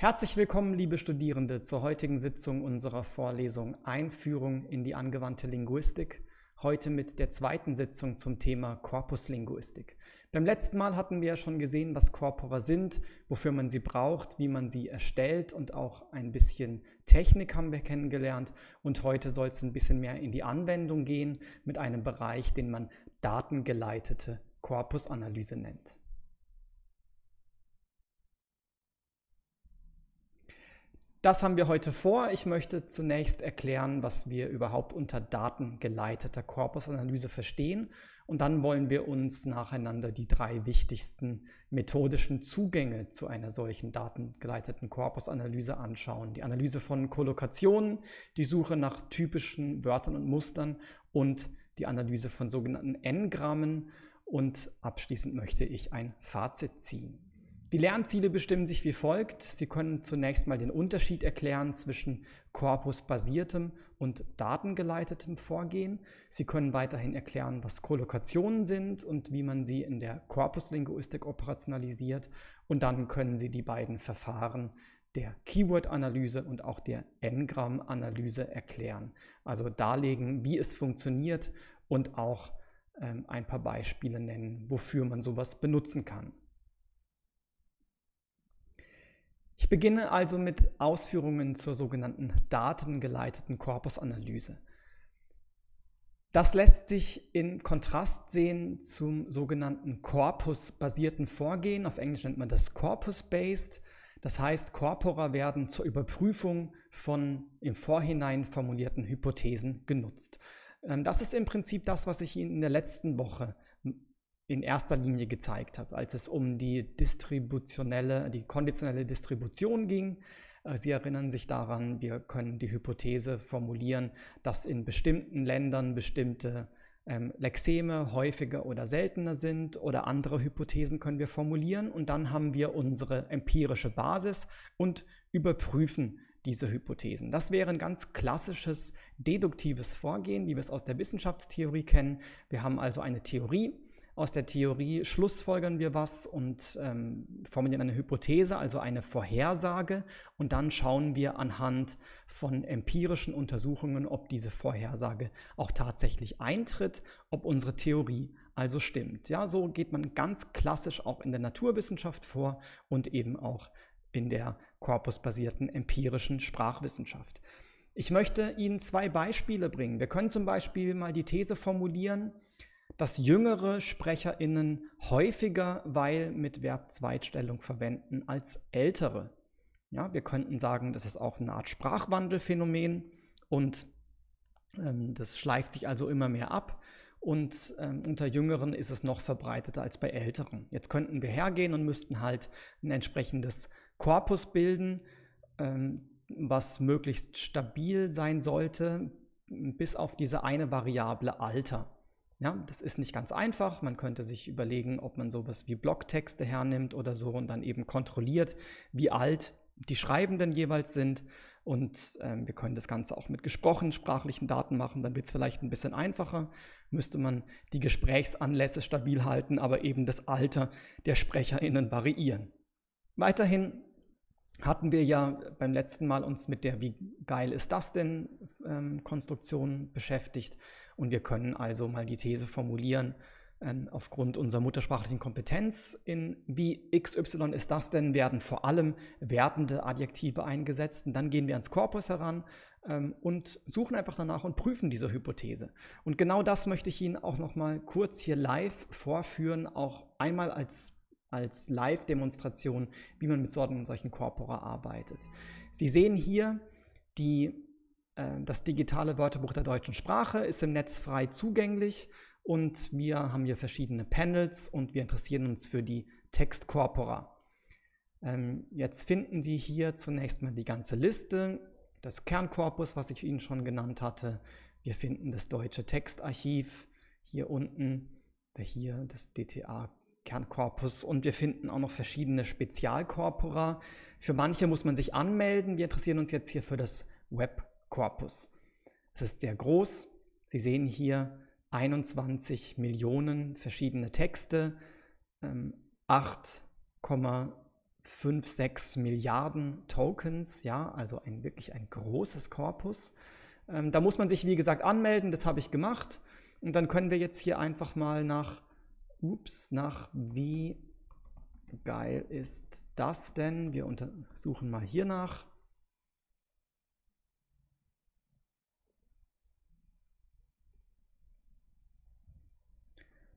Herzlich willkommen, liebe Studierende, zur heutigen Sitzung unserer Vorlesung Einführung in die angewandte Linguistik. Heute mit der zweiten Sitzung zum Thema Korpuslinguistik. Beim letzten Mal hatten wir ja schon gesehen, was Korpora sind, wofür man sie braucht, wie man sie erstellt und auch ein bisschen Technik haben wir kennengelernt. Und heute soll es ein bisschen mehr in die Anwendung gehen mit einem Bereich, den man datengeleitete Korpusanalyse nennt. Das haben wir heute vor. Ich möchte zunächst erklären, was wir überhaupt unter datengeleiteter Korpusanalyse verstehen. Und dann wollen wir uns nacheinander die drei wichtigsten methodischen Zugänge zu einer solchen datengeleiteten Korpusanalyse anschauen. Die Analyse von Kollokationen, die Suche nach typischen Wörtern und Mustern und die Analyse von sogenannten N-Grammen. Und abschließend möchte ich ein Fazit ziehen. Die Lernziele bestimmen sich wie folgt. Sie können zunächst mal den Unterschied erklären zwischen korpusbasiertem und datengeleitetem Vorgehen. Sie können weiterhin erklären, was Kollokationen sind und wie man sie in der Korpuslinguistik operationalisiert. Und dann können Sie die beiden Verfahren der Keyword-Analyse und auch der N-Gramm-Analyse erklären. Also darlegen, wie es funktioniert und auch ähm, ein paar Beispiele nennen, wofür man sowas benutzen kann. Ich beginne also mit Ausführungen zur sogenannten datengeleiteten Korpusanalyse. Das lässt sich in Kontrast sehen zum sogenannten korpusbasierten Vorgehen. Auf Englisch nennt man das Corpus-Based. Das heißt, Korpora werden zur Überprüfung von im Vorhinein formulierten Hypothesen genutzt. Ähm, das ist im Prinzip das, was ich Ihnen in der letzten Woche in erster Linie gezeigt habe, als es um die distributionelle, die konditionelle Distribution ging. Äh, Sie erinnern sich daran, wir können die Hypothese formulieren, dass in bestimmten Ländern bestimmte ähm, Lexeme häufiger oder seltener sind oder andere Hypothesen können wir formulieren und dann haben wir unsere empirische Basis und überprüfen diese Hypothesen. Das wäre ein ganz klassisches deduktives Vorgehen, wie wir es aus der Wissenschaftstheorie kennen. Wir haben also eine Theorie, aus der Theorie schlussfolgern wir was und ähm, formulieren eine Hypothese, also eine Vorhersage. Und dann schauen wir anhand von empirischen Untersuchungen, ob diese Vorhersage auch tatsächlich eintritt, ob unsere Theorie also stimmt. Ja, so geht man ganz klassisch auch in der Naturwissenschaft vor und eben auch in der korpusbasierten empirischen Sprachwissenschaft. Ich möchte Ihnen zwei Beispiele bringen. Wir können zum Beispiel mal die These formulieren, dass jüngere SprecherInnen häufiger weil mit Verb-Zweitstellung verwenden als ältere. Ja, wir könnten sagen, das ist auch eine Art Sprachwandelphänomen und ähm, das schleift sich also immer mehr ab. Und ähm, unter Jüngeren ist es noch verbreiteter als bei Älteren. Jetzt könnten wir hergehen und müssten halt ein entsprechendes Korpus bilden, ähm, was möglichst stabil sein sollte, bis auf diese eine Variable Alter. Ja, das ist nicht ganz einfach. Man könnte sich überlegen, ob man sowas wie Blogtexte hernimmt oder so und dann eben kontrolliert, wie alt die Schreibenden jeweils sind. Und ähm, wir können das Ganze auch mit gesprochenen sprachlichen Daten machen, dann wird es vielleicht ein bisschen einfacher. Müsste man die Gesprächsanlässe stabil halten, aber eben das Alter der SprecherInnen variieren. Weiterhin hatten wir ja beim letzten Mal uns mit der Wie geil ist das denn ähm, Konstruktion beschäftigt und wir können also mal die These formulieren ähm, aufgrund unserer muttersprachlichen Kompetenz in Wie XY ist das denn werden vor allem wertende Adjektive eingesetzt und dann gehen wir ans Korpus heran ähm, und suchen einfach danach und prüfen diese Hypothese. Und genau das möchte ich Ihnen auch nochmal kurz hier live vorführen, auch einmal als als Live-Demonstration, wie man mit solchen, Corpora arbeitet. Sie sehen hier, die, äh, das digitale Wörterbuch der deutschen Sprache ist im Netz frei zugänglich und wir haben hier verschiedene Panels und wir interessieren uns für die Textcorpora. Ähm, jetzt finden Sie hier zunächst mal die ganze Liste, das Kernkorpus, was ich Ihnen schon genannt hatte. Wir finden das deutsche Textarchiv hier unten, hier das DTA Kernkorpus und wir finden auch noch verschiedene Spezialkorpora. Für manche muss man sich anmelden. Wir interessieren uns jetzt hier für das Webkorpus. Es ist sehr groß. Sie sehen hier 21 Millionen verschiedene Texte, 8,56 ähm, Milliarden Tokens, ja, also ein, wirklich ein großes Korpus. Ähm, da muss man sich, wie gesagt, anmelden, das habe ich gemacht. Und dann können wir jetzt hier einfach mal nach ups, nach wie geil ist das denn? Wir untersuchen mal hier nach.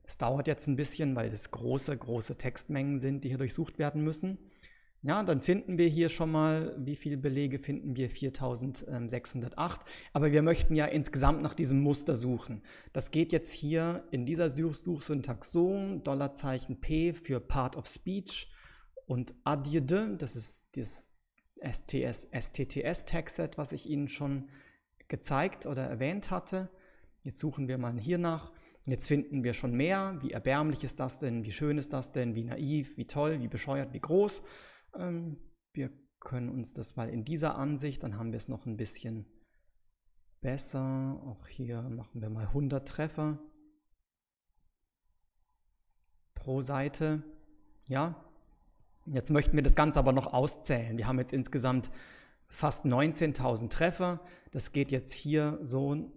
Es dauert jetzt ein bisschen, weil das große, große Textmengen sind, die hier durchsucht werden müssen. Ja, dann finden wir hier schon mal, wie viele Belege finden wir? 4608. Aber wir möchten ja insgesamt nach diesem Muster suchen. Das geht jetzt hier in dieser Suchsyntax so, Dollarzeichen P für Part of Speech und Adjede, das ist das STS, STTS-Tagset, was ich Ihnen schon gezeigt oder erwähnt hatte. Jetzt suchen wir mal hier nach. Jetzt finden wir schon mehr. Wie erbärmlich ist das denn? Wie schön ist das denn? Wie naiv? Wie toll? Wie bescheuert? Wie groß? Ähm, wir können uns das mal in dieser Ansicht, dann haben wir es noch ein bisschen besser. Auch hier machen wir mal 100 Treffer pro Seite. Ja, jetzt möchten wir das Ganze aber noch auszählen. Wir haben jetzt insgesamt fast 19.000 Treffer. Das geht jetzt hier so,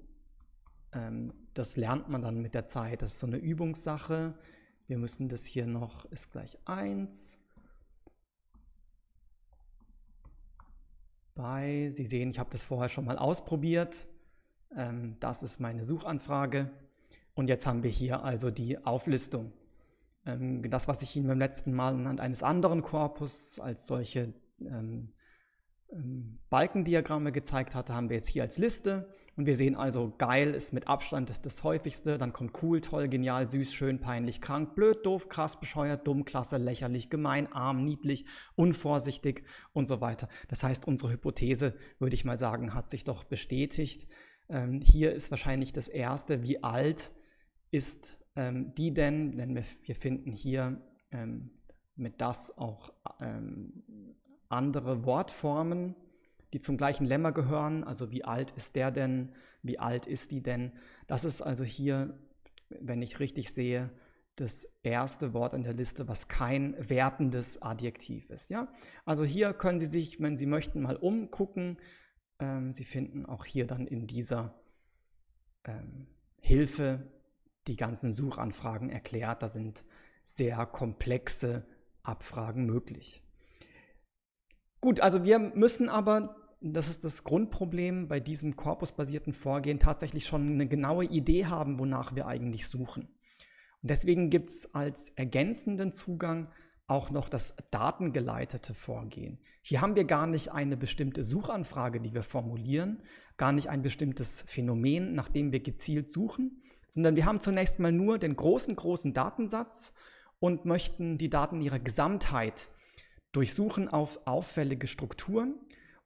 ähm, das lernt man dann mit der Zeit. Das ist so eine Übungssache. Wir müssen das hier noch, ist gleich 1. bei, Sie sehen, ich habe das vorher schon mal ausprobiert. Ähm, das ist meine Suchanfrage. Und jetzt haben wir hier also die Auflistung. Ähm, das, was ich Ihnen beim letzten Mal anhand eines anderen Korpus als solche ähm, ähm, Balkendiagramme gezeigt hatte, haben wir jetzt hier als Liste. Und wir sehen also, geil ist mit Abstand das, häufigste. Dann kommt cool, toll, genial, süß, schön, peinlich, krank, blöd, doof, krass, bescheuert, dumm, klasse, lächerlich, gemein, arm, niedlich, unvorsichtig und so weiter. Das heißt, unsere Hypothese, würde ich mal sagen, hat sich doch bestätigt. Ähm, hier ist wahrscheinlich das erste, wie alt ist ähm, die denn? Denn wir, wir finden hier ähm, mit das auch ähm, andere Wortformen, die zum gleichen Lemma gehören, also wie alt ist der denn, wie alt ist die denn. Das ist also hier, wenn ich richtig sehe, das erste Wort in der Liste, was kein wertendes Adjektiv ist. Ja? Also hier können Sie sich, wenn Sie möchten, mal umgucken. Ähm, Sie finden auch hier dann in dieser ähm, Hilfe die ganzen Suchanfragen erklärt. Da sind sehr komplexe Abfragen möglich. Gut, also wir müssen aber, das ist das Grundproblem bei diesem korpusbasierten Vorgehen, tatsächlich schon eine genaue Idee haben, wonach wir eigentlich suchen. Und deswegen gibt es als ergänzenden Zugang auch noch das datengeleitete Vorgehen. Hier haben wir gar nicht eine bestimmte Suchanfrage, die wir formulieren, gar nicht ein bestimmtes Phänomen, nach dem wir gezielt suchen, sondern wir haben zunächst mal nur den großen, großen Datensatz und möchten die Daten in ihrer Gesamtheit durchsuchen auf auffällige Strukturen,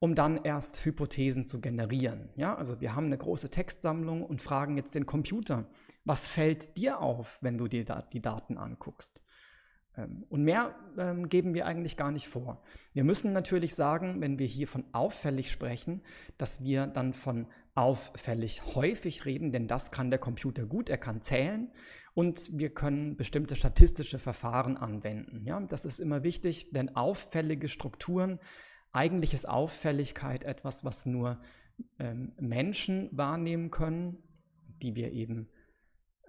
um dann erst Hypothesen zu generieren. Ja, also wir haben eine große Textsammlung und fragen jetzt den Computer, was fällt dir auf, wenn du dir da die Daten anguckst? Ähm, und mehr ähm, geben wir eigentlich gar nicht vor. Wir müssen natürlich sagen, wenn wir hier von auffällig sprechen, dass wir dann von auffällig häufig reden, denn das kann der Computer gut, er kann zählen. Und wir können bestimmte statistische Verfahren anwenden. Ja, das ist immer wichtig, denn auffällige Strukturen, eigentlich ist Auffälligkeit etwas, was nur ähm, Menschen wahrnehmen können, die wir eben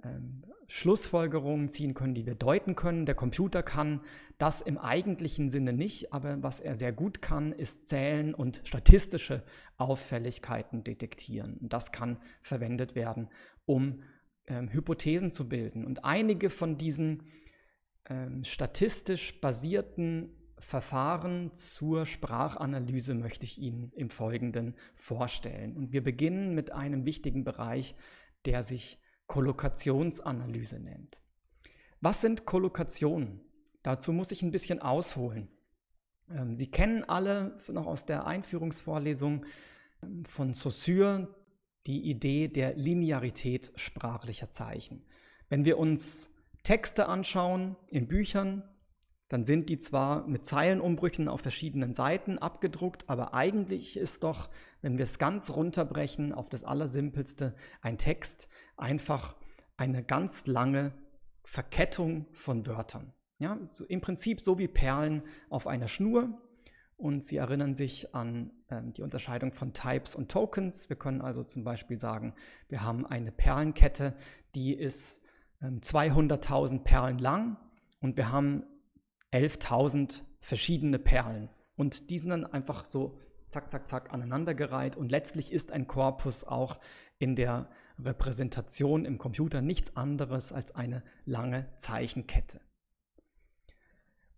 ähm, Schlussfolgerungen ziehen können, die wir deuten können. Der Computer kann das im eigentlichen Sinne nicht, aber was er sehr gut kann, ist zählen und statistische Auffälligkeiten detektieren. Und das kann verwendet werden, um ähm, Hypothesen zu bilden. Und einige von diesen ähm, statistisch basierten Verfahren zur Sprachanalyse möchte ich Ihnen im Folgenden vorstellen. Und wir beginnen mit einem wichtigen Bereich, der sich Kollokationsanalyse nennt. Was sind Kollokationen? Dazu muss ich ein bisschen ausholen. Ähm, Sie kennen alle noch aus der Einführungsvorlesung ähm, von Saussure die Idee der Linearität sprachlicher Zeichen. Wenn wir uns Texte anschauen in Büchern, dann sind die zwar mit Zeilenumbrüchen auf verschiedenen Seiten abgedruckt, aber eigentlich ist doch, wenn wir es ganz runterbrechen auf das Allersimpelste, ein Text einfach eine ganz lange Verkettung von Wörtern. Ja, so Im Prinzip so wie Perlen auf einer Schnur, und Sie erinnern sich an ähm, die Unterscheidung von Types und Tokens. Wir können also zum Beispiel sagen, wir haben eine Perlenkette, die ist ähm, 200.000 Perlen lang und wir haben 11.000 verschiedene Perlen. Und die sind dann einfach so zack, zack, zack aneinandergereiht. Und letztlich ist ein Korpus auch in der Repräsentation im Computer nichts anderes als eine lange Zeichenkette.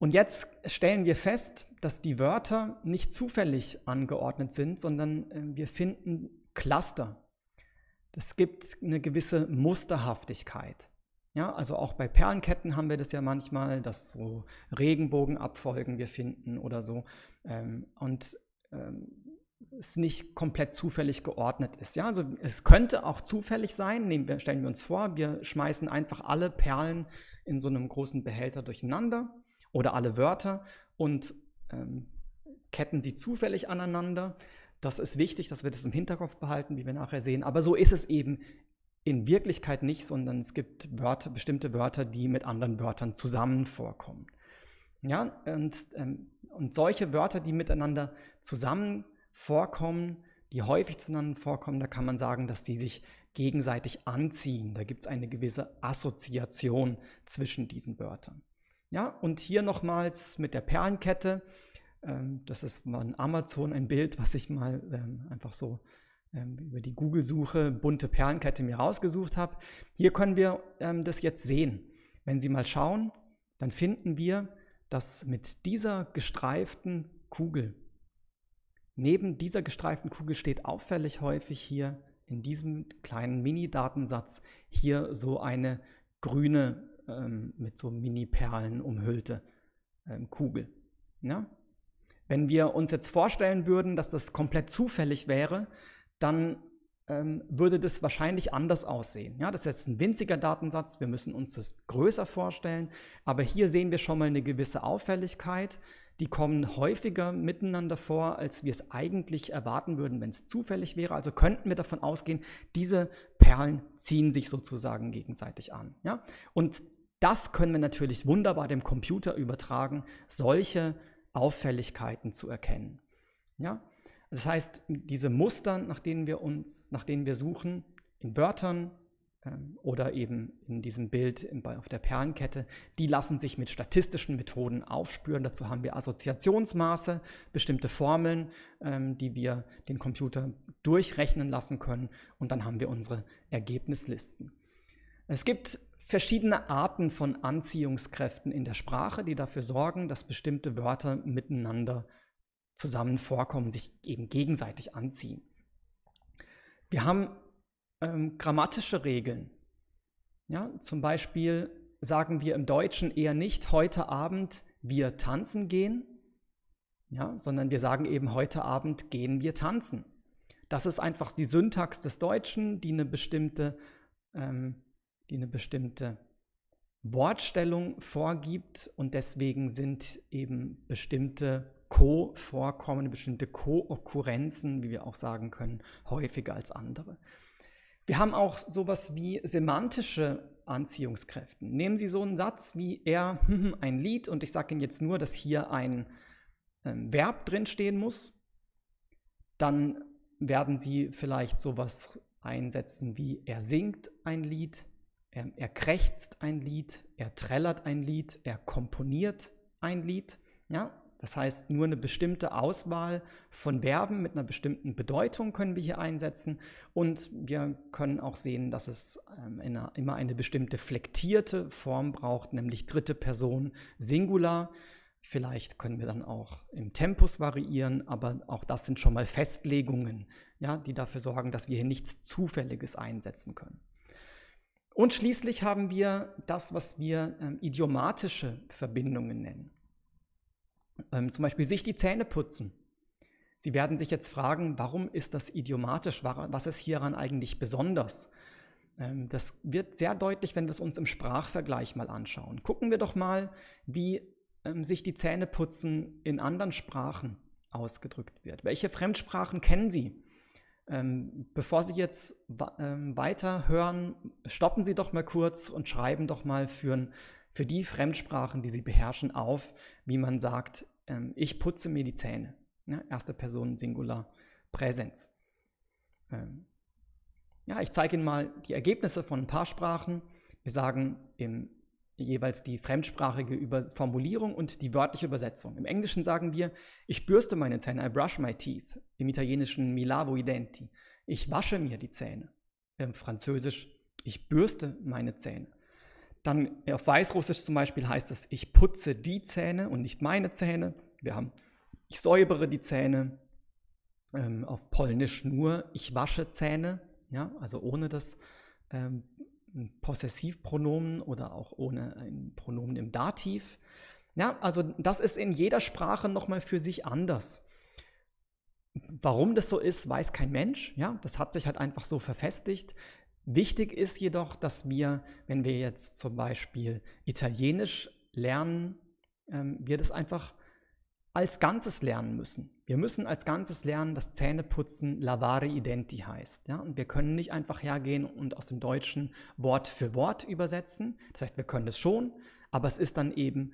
Und jetzt stellen wir fest, dass die Wörter nicht zufällig angeordnet sind, sondern ähm, wir finden Cluster. Es gibt eine gewisse Musterhaftigkeit. Ja, also auch bei Perlenketten haben wir das ja manchmal, dass so Regenbogenabfolgen wir finden oder so. Ähm, und ähm, es nicht komplett zufällig geordnet ist. Ja, also es könnte auch zufällig sein. Nehmen wir, stellen wir uns vor, wir schmeißen einfach alle Perlen in so einem großen Behälter durcheinander oder alle Wörter und ähm, ketten sie zufällig aneinander. Das ist wichtig, dass wir das im Hinterkopf behalten, wie wir nachher sehen. Aber so ist es eben in Wirklichkeit nicht, sondern es gibt Wörter, bestimmte Wörter, die mit anderen Wörtern zusammen vorkommen. Ja, und, ähm, und solche Wörter, die miteinander zusammen vorkommen, die häufig zueinander vorkommen, da kann man sagen, dass sie sich gegenseitig anziehen. Da gibt es eine gewisse Assoziation zwischen diesen Wörtern. Ja, und hier nochmals mit der Perlenkette. Ähm, das ist von Amazon ein Bild, was ich mal ähm, einfach so ähm, über die Google-Suche bunte Perlenkette mir rausgesucht habe. Hier können wir ähm, das jetzt sehen. Wenn Sie mal schauen, dann finden wir, dass mit dieser gestreiften Kugel, neben dieser gestreiften Kugel steht auffällig häufig hier in diesem kleinen Mini-Datensatz hier so eine grüne ähm, mit so Mini-Perlen umhüllte ähm, Kugel. Ja? Ne? Wenn wir uns jetzt vorstellen würden, dass das komplett zufällig wäre, dann ähm, würde das wahrscheinlich anders aussehen. Ja, das ist jetzt ein winziger Datensatz, wir müssen uns das größer vorstellen, aber hier sehen wir schon mal eine gewisse Auffälligkeit. Die kommen häufiger miteinander vor, als wir es eigentlich erwarten würden, wenn es zufällig wäre. Also könnten wir davon ausgehen, diese Perlen ziehen sich sozusagen gegenseitig an. Ja? Und das können wir natürlich wunderbar dem Computer übertragen, solche Auffälligkeiten zu erkennen. Ja? Das heißt, diese Muster, nach denen wir uns, nach denen wir suchen, in Wörtern ähm, oder eben in diesem Bild auf der Perlenkette, die lassen sich mit statistischen Methoden aufspüren. Dazu haben wir Assoziationsmaße, bestimmte Formeln, ähm, die wir den Computer durchrechnen lassen können und dann haben wir unsere Ergebnislisten. Es gibt verschiedene Arten von Anziehungskräften in der Sprache, die dafür sorgen, dass bestimmte Wörter miteinander zusammen vorkommen, sich eben gegenseitig anziehen. Wir haben ähm, grammatische Regeln. Ja, zum Beispiel sagen wir im Deutschen eher nicht heute Abend wir tanzen gehen, ja, sondern wir sagen eben heute Abend gehen wir tanzen. Das ist einfach die Syntax des Deutschen, die eine bestimmte ähm, die eine bestimmte Wortstellung vorgibt und deswegen sind eben bestimmte Co-Vorkommen, bestimmte Co-Okkurrenzen, wie wir auch sagen können, häufiger als andere. Wir haben auch sowas wie semantische Anziehungskräfte. Nehmen Sie so einen Satz wie er ein Lied und ich sage Ihnen jetzt nur, dass hier ein ähm, Verb drinstehen muss, dann werden Sie vielleicht sowas einsetzen wie er singt ein Lied er, er krächzt ein Lied, er trällert ein Lied, er komponiert ein Lied. Ja, das heißt, nur eine bestimmte Auswahl von Verben mit einer bestimmten Bedeutung können wir hier einsetzen. Und wir können auch sehen, dass es ähm, eine, immer eine bestimmte flektierte Form braucht, nämlich dritte Person Singular. Vielleicht können wir dann auch im Tempus variieren, aber auch das sind schon mal Festlegungen, ja, die dafür sorgen, dass wir hier nichts Zufälliges einsetzen können. Und schließlich haben wir das, was wir ähm, idiomatische Verbindungen nennen. Ähm, zum Beispiel sich die Zähne putzen. Sie werden sich jetzt fragen, warum ist das idiomatisch? Was ist hieran eigentlich besonders? Ähm, das wird sehr deutlich, wenn wir es uns im Sprachvergleich mal anschauen. Gucken wir doch mal, wie ähm, sich die Zähne putzen in anderen Sprachen ausgedrückt wird. Welche Fremdsprachen kennen Sie? Ähm, bevor Sie jetzt ähm, weiterhören, stoppen Sie doch mal kurz und schreiben doch mal für, für die Fremdsprachen, die Sie beherrschen, auf, wie man sagt, ähm, ich putze mir die Zähne. Ja, ne, erste Person Singular Präsenz. Ähm, ja, ich zeige Ihnen mal die Ergebnisse von ein paar Sprachen. Wir sagen im jeweils die fremdsprachige Über Formulierung und die wörtliche Übersetzung. Im Englischen sagen wir, ich bürste meine Zähne, I brush my teeth. Im Italienischen, mi lavo i denti. Ich wasche mir die Zähne. Im Französisch, ich bürste meine Zähne. Dann auf Weißrussisch zum Beispiel heißt es, ich putze die Zähne und nicht meine Zähne. Wir haben, ich säubere die Zähne. Ähm, auf Polnisch nur, ich wasche Zähne, ja, also ohne das ähm, Possessivpronomen oder auch ohne ein Pronomen im Dativ. Ja, also das ist in jeder Sprache nochmal für sich anders. Warum das so ist, weiß kein Mensch. Ja, das hat sich halt einfach so verfestigt. Wichtig ist jedoch, dass wir, wenn wir jetzt zum Beispiel Italienisch lernen, ähm, wir das einfach als Ganzes lernen müssen. Wir müssen als Ganzes lernen, dass Zähneputzen lavare identi heißt. Ja? Und wir können nicht einfach hergehen und aus dem Deutschen Wort für Wort übersetzen. Das heißt, wir können es schon, aber es ist dann eben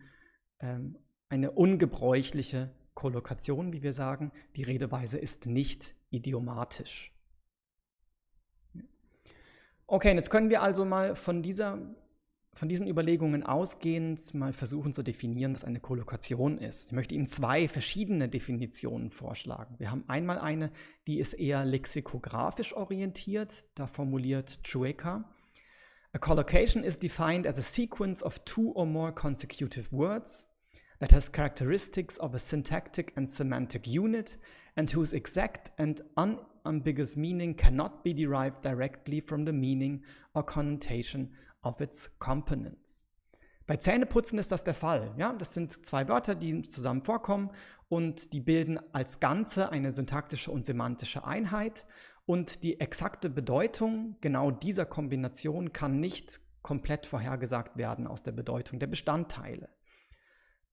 ähm, eine ungebräuchliche Kollokation, wie wir sagen. Die Redeweise ist nicht idiomatisch. Okay, jetzt können wir also mal von dieser von diesen Überlegungen ausgehend mal versuchen zu definieren, was eine Kollokation ist. Ich möchte Ihnen zwei verschiedene Definitionen vorschlagen. Wir haben einmal eine, die ist eher lexikografisch orientiert, da formuliert Chueca. A collocation is defined as a sequence of two or more consecutive words that has characteristics of a syntactic and semantic unit and whose exact and unambiguous meaning cannot be derived directly from the meaning or connotation of its components. Bei Zähneputzen ist das der Fall. Ja? Das sind zwei Wörter, die zusammen vorkommen und die bilden als Ganze eine syntaktische und semantische Einheit. Und die exakte Bedeutung genau dieser Kombination kann nicht komplett vorhergesagt werden aus der Bedeutung der Bestandteile.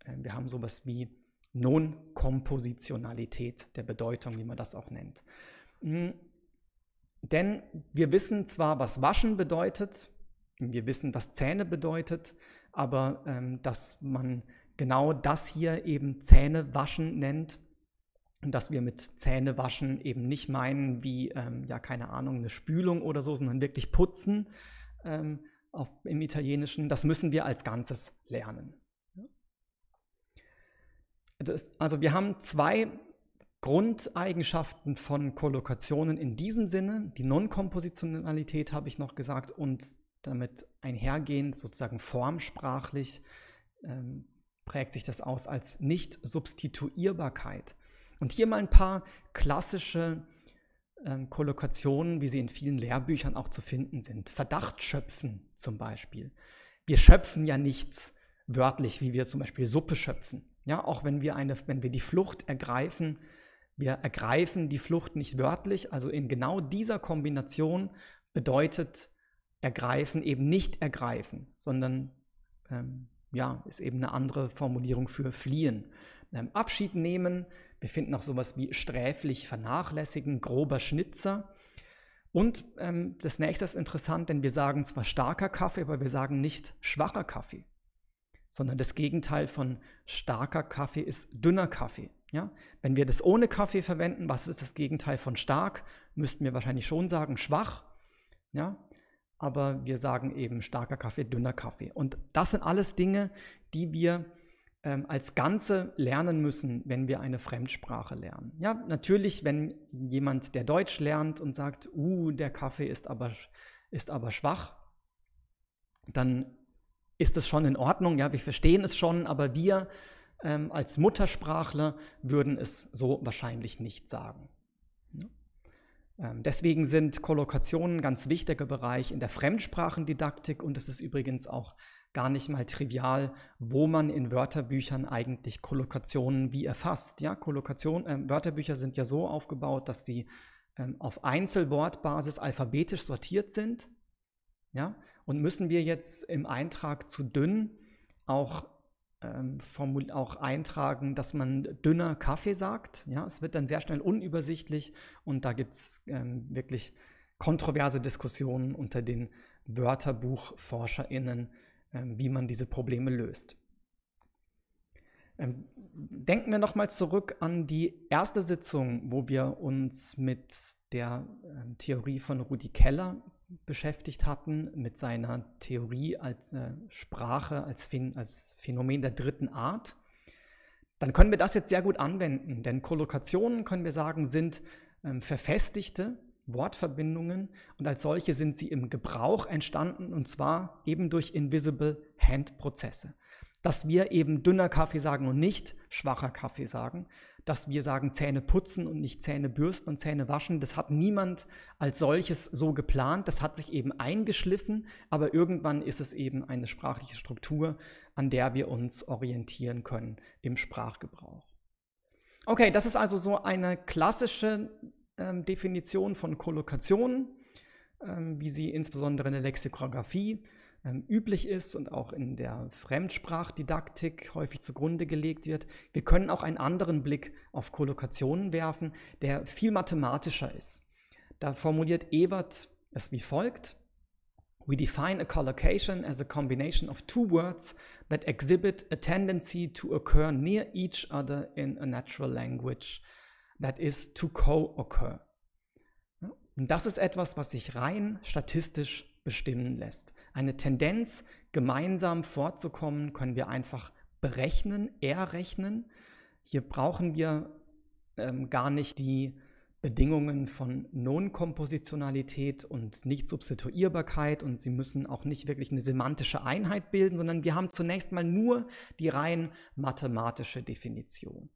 Ähm, wir haben sowas wie Non-Kompositionalität der Bedeutung, wie man das auch nennt. Hm, denn wir wissen zwar, was waschen bedeutet, wir wissen, was Zähne bedeutet, aber ähm, dass man genau das hier eben Zähne waschen nennt und dass wir mit Zähne waschen eben nicht meinen wie, ähm, ja, keine Ahnung, eine Spülung oder so, sondern wirklich putzen ähm, auf, im Italienischen, das müssen wir als Ganzes lernen. Das, also wir haben zwei Grundeigenschaften von Kollokationen in diesem Sinne. Die Nonkompositionalität habe ich noch gesagt und damit einhergehend, sozusagen formsprachlich, ähm, prägt sich das aus als Nicht-Substituierbarkeit. Und hier mal ein paar klassische ähm, Kollokationen, wie sie in vielen Lehrbüchern auch zu finden sind. Verdacht schöpfen zum Beispiel. Wir schöpfen ja nichts wörtlich, wie wir zum Beispiel Suppe schöpfen. Ja, auch wenn wir, eine, wenn wir die Flucht ergreifen, wir ergreifen die Flucht nicht wörtlich. Also in genau dieser Kombination bedeutet ergreifen eben nicht ergreifen, sondern ähm, ja, ist eben eine andere Formulierung für fliehen. Ähm, Abschied nehmen, wir finden auch sowas wie sträflich vernachlässigen, grober Schnitzer. Und ähm, das nächste ist interessant, denn wir sagen zwar starker Kaffee, aber wir sagen nicht schwacher Kaffee, sondern das Gegenteil von starker Kaffee ist dünner Kaffee. Ja? Wenn wir das ohne Kaffee verwenden, was ist das Gegenteil von stark? Müssten wir wahrscheinlich schon sagen schwach. Ja? aber wir sagen eben starker Kaffee, dünner Kaffee. Und das sind alles Dinge, die wir ähm, als Ganze lernen müssen, wenn wir eine Fremdsprache lernen. Ja, natürlich, wenn jemand, der Deutsch lernt und sagt, uh, der Kaffee ist aber, ist aber schwach, dann ist es schon in Ordnung, ja, wir verstehen es schon, aber wir ähm, als Muttersprachler würden es so wahrscheinlich nicht sagen. Ähm, deswegen sind Kollokationen ein ganz wichtiger Bereich in der Fremdsprachendidaktik und es ist übrigens auch gar nicht mal trivial, wo man in Wörterbüchern eigentlich Kollokationen wie erfasst. Ja, Kollokation, äh, Wörterbücher sind ja so aufgebaut, dass sie ähm, auf Einzelwortbasis alphabetisch sortiert sind. Ja, und müssen wir jetzt im Eintrag zu dünn auch ähm, auch eintragen, dass man dünner Kaffee sagt. Ja, es wird dann sehr schnell unübersichtlich und da gibt es ähm, wirklich kontroverse Diskussionen unter den WörterbuchforscherInnen, ähm, wie man diese Probleme löst. Ähm, denken wir nochmal zurück an die erste Sitzung, wo wir uns mit der ähm, Theorie von Rudi Keller beschäftigt hatten, mit seiner Theorie als äh, Sprache, als, Phän als Phänomen der dritten Art, dann können wir das jetzt sehr gut anwenden. Denn Kollokationen, können wir sagen, sind ähm, verfestigte Wortverbindungen und als solche sind sie im Gebrauch entstanden und zwar eben durch Invisible Hand Prozesse. Dass wir eben dünner Kaffee sagen und nicht schwacher Kaffee sagen, dass wir sagen Zähne putzen und nicht Zähne bürsten und Zähne waschen. Das hat niemand als solches so geplant. Das hat sich eben eingeschliffen, aber irgendwann ist es eben eine sprachliche Struktur, an der wir uns orientieren können im Sprachgebrauch. Okay, das ist also so eine klassische ähm, Definition von Kollokationen, ähm, wie sie insbesondere in der Lexikographie ähm, üblich ist und auch in der Fremdsprachdidaktik häufig zugrunde gelegt wird. Wir können auch einen anderen Blick auf Kollokationen werfen, der viel mathematischer ist. Da formuliert Ebert es wie folgt. We define a collocation as a combination of two words that exhibit a tendency to occur near each other in a natural language. That is to co-occur. Und das ist etwas, was sich rein statistisch bestimmen lässt. Eine Tendenz, gemeinsam vorzukommen, können wir einfach berechnen, errechnen. Hier brauchen wir ähm, gar nicht die Bedingungen von Nonkompositionalität und Nichtsubstituierbarkeit und sie müssen auch nicht wirklich eine semantische Einheit bilden, sondern wir haben zunächst mal nur die rein mathematische Definition.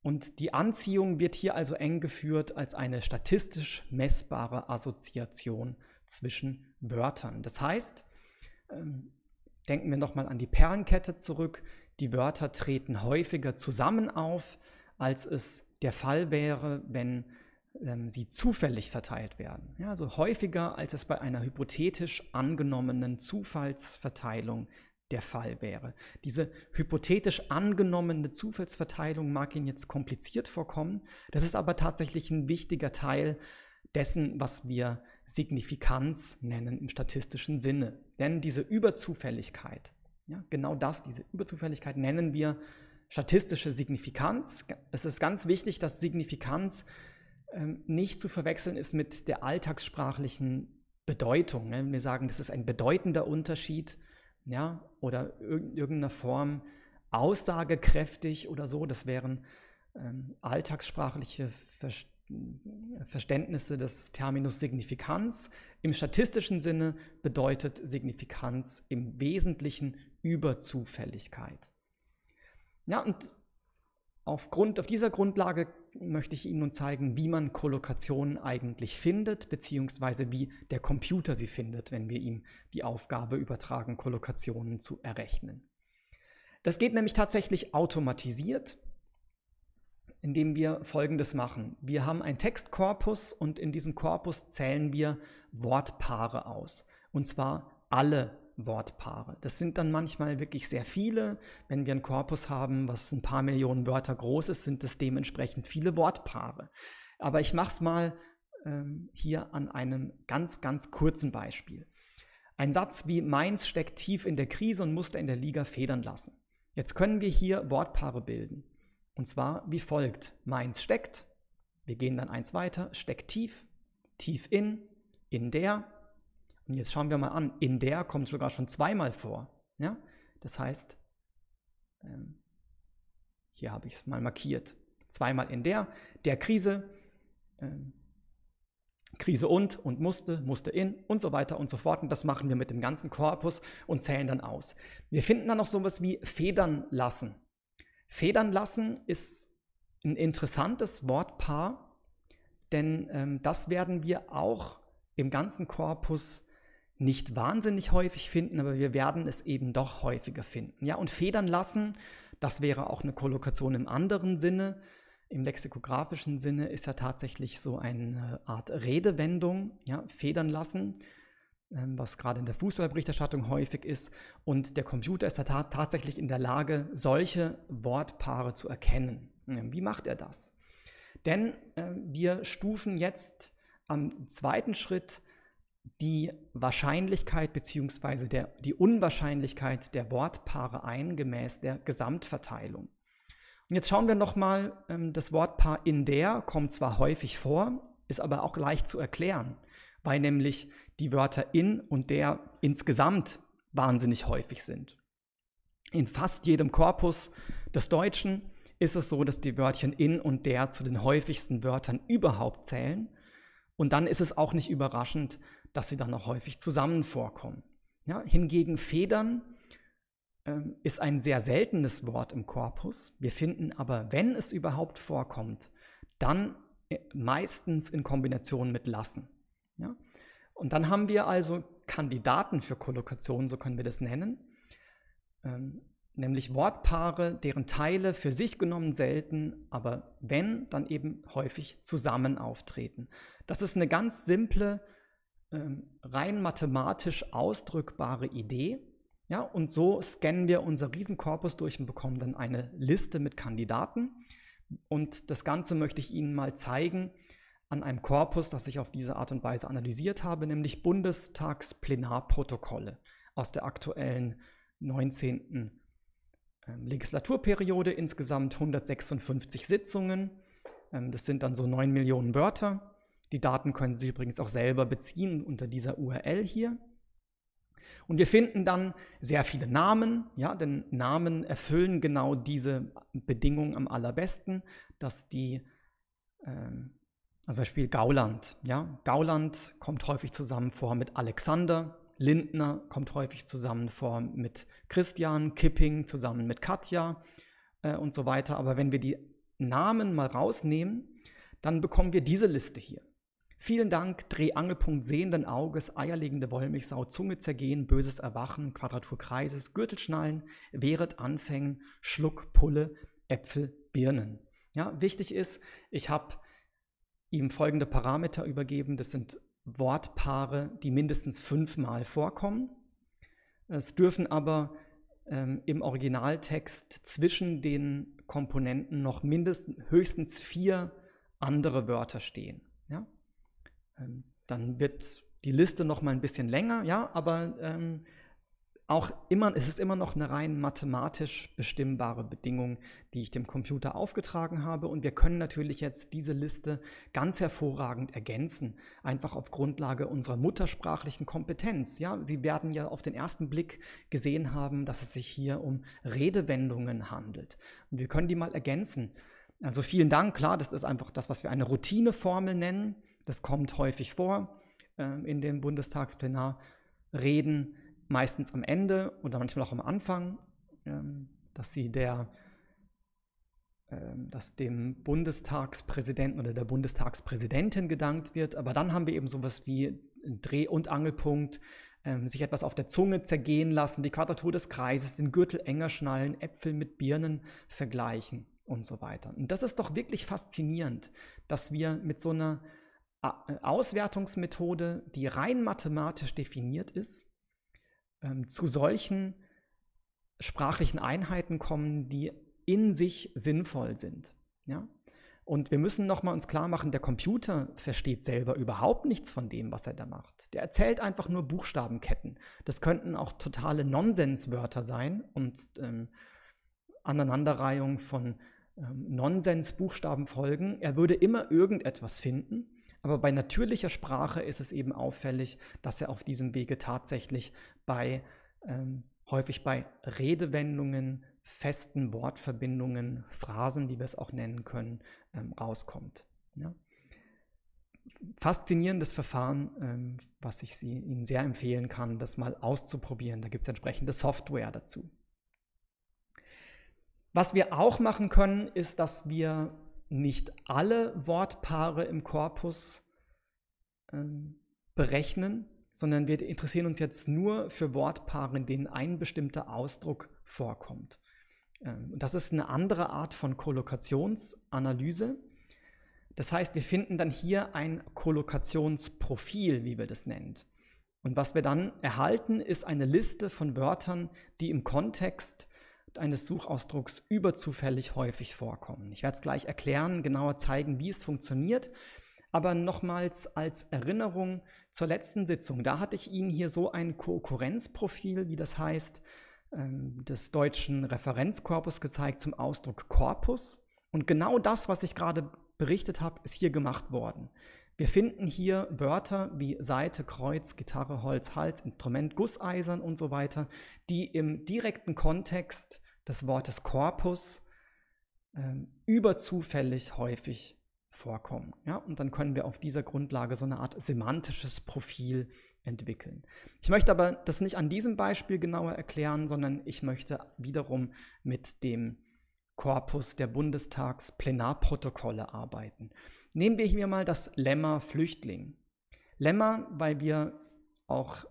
Und die Anziehung wird hier also eng geführt als eine statistisch messbare Assoziation zwischen Wörtern. Das heißt, ähm, denken wir nochmal an die Perlenkette zurück. Die Wörter treten häufiger zusammen auf, als es der Fall wäre, wenn ähm, sie zufällig verteilt werden. Ja, also häufiger, als es bei einer hypothetisch angenommenen Zufallsverteilung der Fall wäre. Diese hypothetisch angenommene Zufallsverteilung mag Ihnen jetzt kompliziert vorkommen, das ist aber tatsächlich ein wichtiger Teil dessen, was wir Signifikanz nennen im statistischen Sinne. Denn diese Überzufälligkeit, ja, genau das, diese Überzufälligkeit nennen wir statistische Signifikanz. Es ist ganz wichtig, dass Signifikanz ähm, nicht zu verwechseln ist mit der alltagssprachlichen Bedeutung. Ne? wir sagen, das ist ein bedeutender Unterschied ja, oder in irgendeiner Form aussagekräftig oder so, das wären ähm, alltagssprachliche Verständnisse Verständnisse des Terminus Signifikanz. Im statistischen Sinne bedeutet Signifikanz im Wesentlichen Überzufälligkeit. Ja, und auf, auf dieser Grundlage möchte ich Ihnen nun zeigen, wie man Kollokationen eigentlich findet, beziehungsweise wie der Computer sie findet, wenn wir ihm die Aufgabe übertragen, Kollokationen zu errechnen. Das geht nämlich tatsächlich automatisiert indem wir Folgendes machen. Wir haben einen Textkorpus und in diesem Korpus zählen wir Wortpaare aus. Und zwar alle Wortpaare. Das sind dann manchmal wirklich sehr viele. Wenn wir einen Korpus haben, was ein paar Millionen Wörter groß ist, sind es dementsprechend viele Wortpaare. Aber ich mache es mal ähm, hier an einem ganz, ganz kurzen Beispiel. Ein Satz wie Mainz steckt tief in der Krise und musste in der Liga federn lassen. Jetzt können wir hier Wortpaare bilden. Und zwar wie folgt. Meins steckt. Wir gehen dann eins weiter. Steckt tief. Tief in. In der. Und jetzt schauen wir mal an. In der kommt sogar schon zweimal vor. Ja? Das heißt, ähm, hier habe ich es mal markiert. Zweimal in der. Der Krise. Ähm, Krise und und musste, musste in und so weiter und so fort. Und das machen wir mit dem ganzen Korpus und zählen dann aus. Wir finden dann noch sowas wie Federn lassen. Federn lassen ist ein interessantes Wortpaar, denn ähm, das werden wir auch im ganzen Korpus nicht wahnsinnig häufig finden, aber wir werden es eben doch häufiger finden. Ja, und Federn lassen, das wäre auch eine Kollokation im anderen Sinne. Im lexikografischen Sinne ist ja tatsächlich so eine Art Redewendung, ja, Federn lassen. Ähm, was gerade in der Fußballberichterstattung häufig ist. Und der Computer ist tatsächlich in der Lage, solche Wortpaare zu erkennen. Wie macht er das? Denn ähm, wir stufen jetzt am zweiten Schritt die Wahrscheinlichkeit bzw. die Unwahrscheinlichkeit der Wortpaare ein, gemäß der Gesamtverteilung. Und jetzt schauen wir nochmal, ähm, das Wortpaar in der kommt zwar häufig vor, ist aber auch leicht zu erklären weil nämlich die Wörter in und der insgesamt wahnsinnig häufig sind. In fast jedem Korpus des Deutschen ist es so, dass die Wörtchen in und der zu den häufigsten Wörtern überhaupt zählen. Und dann ist es auch nicht überraschend, dass sie dann auch häufig zusammen vorkommen. Ja, hingegen Federn äh, ist ein sehr seltenes Wort im Korpus. Wir finden aber, wenn es überhaupt vorkommt, dann äh, meistens in Kombination mit lassen. Ja? Und dann haben wir also Kandidaten für Kollokationen, so können wir das nennen, ähm, nämlich Wortpaare, deren Teile für sich genommen selten, aber wenn, dann eben häufig zusammen auftreten. Das ist eine ganz simple, ähm, rein mathematisch ausdrückbare Idee. Ja, und so scannen wir unser Riesenkorpus durch und bekommen dann eine Liste mit Kandidaten. Und das Ganze möchte ich Ihnen mal zeigen an einem Korpus, das ich auf diese Art und Weise analysiert habe, nämlich Bundestagsplenarprotokolle aus der aktuellen 19. Ähm, Legislaturperiode, insgesamt 156 Sitzungen. Ähm, das sind dann so 9 Millionen Wörter. Die Daten können Sie übrigens auch selber beziehen unter dieser URL hier. Und wir finden dann sehr viele Namen, ja, denn Namen erfüllen genau diese Bedingungen am allerbesten, dass die ähm, also Beispiel Gauland. Ja? Gauland kommt häufig zusammen vor mit Alexander, Lindner kommt häufig zusammen vor mit Christian, Kipping zusammen mit Katja äh, und so weiter. Aber wenn wir die Namen mal rausnehmen, dann bekommen wir diese Liste hier. Vielen Dank, Drehangelpunkt sehenden Auges, eierlegende Wollmilchsau, Zunge zergehen, böses Erwachen, Quadraturkreises, Gürtelschnallen, Wehret anfängen, Schluck, Pulle, Äpfel, Birnen. Ja, wichtig ist, ich habe ihm folgende Parameter übergeben. Das sind Wortpaare, die mindestens fünfmal vorkommen. Es dürfen aber ähm, im Originaltext zwischen den Komponenten noch mindestens höchstens vier andere Wörter stehen. Ja? Ähm, dann wird die Liste noch mal ein bisschen länger, ja, aber ähm, auch immer, es ist immer noch eine rein mathematisch bestimmbare Bedingung, die ich dem Computer aufgetragen habe. Und wir können natürlich jetzt diese Liste ganz hervorragend ergänzen, einfach auf Grundlage unserer muttersprachlichen Kompetenz. Ja, Sie werden ja auf den ersten Blick gesehen haben, dass es sich hier um Redewendungen handelt. Und wir können die mal ergänzen. Also vielen Dank, klar, das ist einfach das, was wir eine Routineformel nennen. Das kommt häufig vor äh, in den Bundestagsplenarreden meistens am Ende oder manchmal auch am Anfang, ähm, dass sie der, ähm, dass dem Bundestagspräsidenten oder der Bundestagspräsidentin gedankt wird. Aber dann haben wir eben sowas wie Dreh- und Angelpunkt, ähm, sich etwas auf der Zunge zergehen lassen, die Quadratur des Kreises, den Gürtel enger schnallen, Äpfel mit Birnen vergleichen und so weiter. Und das ist doch wirklich faszinierend, dass wir mit so einer Auswertungsmethode, die rein mathematisch definiert ist, ähm, zu solchen sprachlichen Einheiten kommen, die in sich sinnvoll sind. Ja? Und wir müssen nochmal uns klar machen, der Computer versteht selber überhaupt nichts von dem, was er da macht. Der erzählt einfach nur Buchstabenketten. Das könnten auch totale Nonsenswörter sein und ähm, Aneinanderreihung von ähm, Nonsensbuchstabenfolgen. Er würde immer irgendetwas finden. Aber bei natürlicher Sprache ist es eben auffällig, dass er auf diesem Wege tatsächlich bei ähm, häufig bei Redewendungen, festen Wortverbindungen, Phrasen, wie wir es auch nennen können, ähm, rauskommt. Ja? Faszinierendes Verfahren, ähm, was ich Sie, Ihnen sehr empfehlen kann, das mal auszuprobieren. Da gibt es entsprechende Software dazu. Was wir auch machen können, ist, dass wir nicht alle Wortpaare im Korpus ähm, berechnen, sondern wir interessieren uns jetzt nur für Wortpaare, in denen ein bestimmter Ausdruck vorkommt. Ähm, das ist eine andere Art von Kollokationsanalyse. Das heißt, wir finden dann hier ein Kollokationsprofil, wie wir das nennen. Und was wir dann erhalten, ist eine Liste von Wörtern, die im Kontext eines Suchausdrucks überzufällig häufig vorkommen. Ich werde es gleich erklären, genauer zeigen, wie es funktioniert. Aber nochmals als Erinnerung zur letzten Sitzung, da hatte ich Ihnen hier so ein Konkurrenzprofil, wie das heißt, ähm, des deutschen Referenzkorpus gezeigt zum Ausdruck Korpus. Und genau das, was ich gerade berichtet habe, ist hier gemacht worden. Wir finden hier Wörter wie Seite, Kreuz, Gitarre, Holz, Hals, Instrument, Gusseisern und so weiter, die im direkten Kontext des Wortes Korpus äh, überzufällig häufig vorkommen. Ja? Und dann können wir auf dieser Grundlage so eine Art semantisches Profil entwickeln. Ich möchte aber das nicht an diesem Beispiel genauer erklären, sondern ich möchte wiederum mit dem Korpus der Bundestagsplenarprotokolle arbeiten. Nehmen wir hier mal das Lemma Flüchtling. Lemma, weil wir auch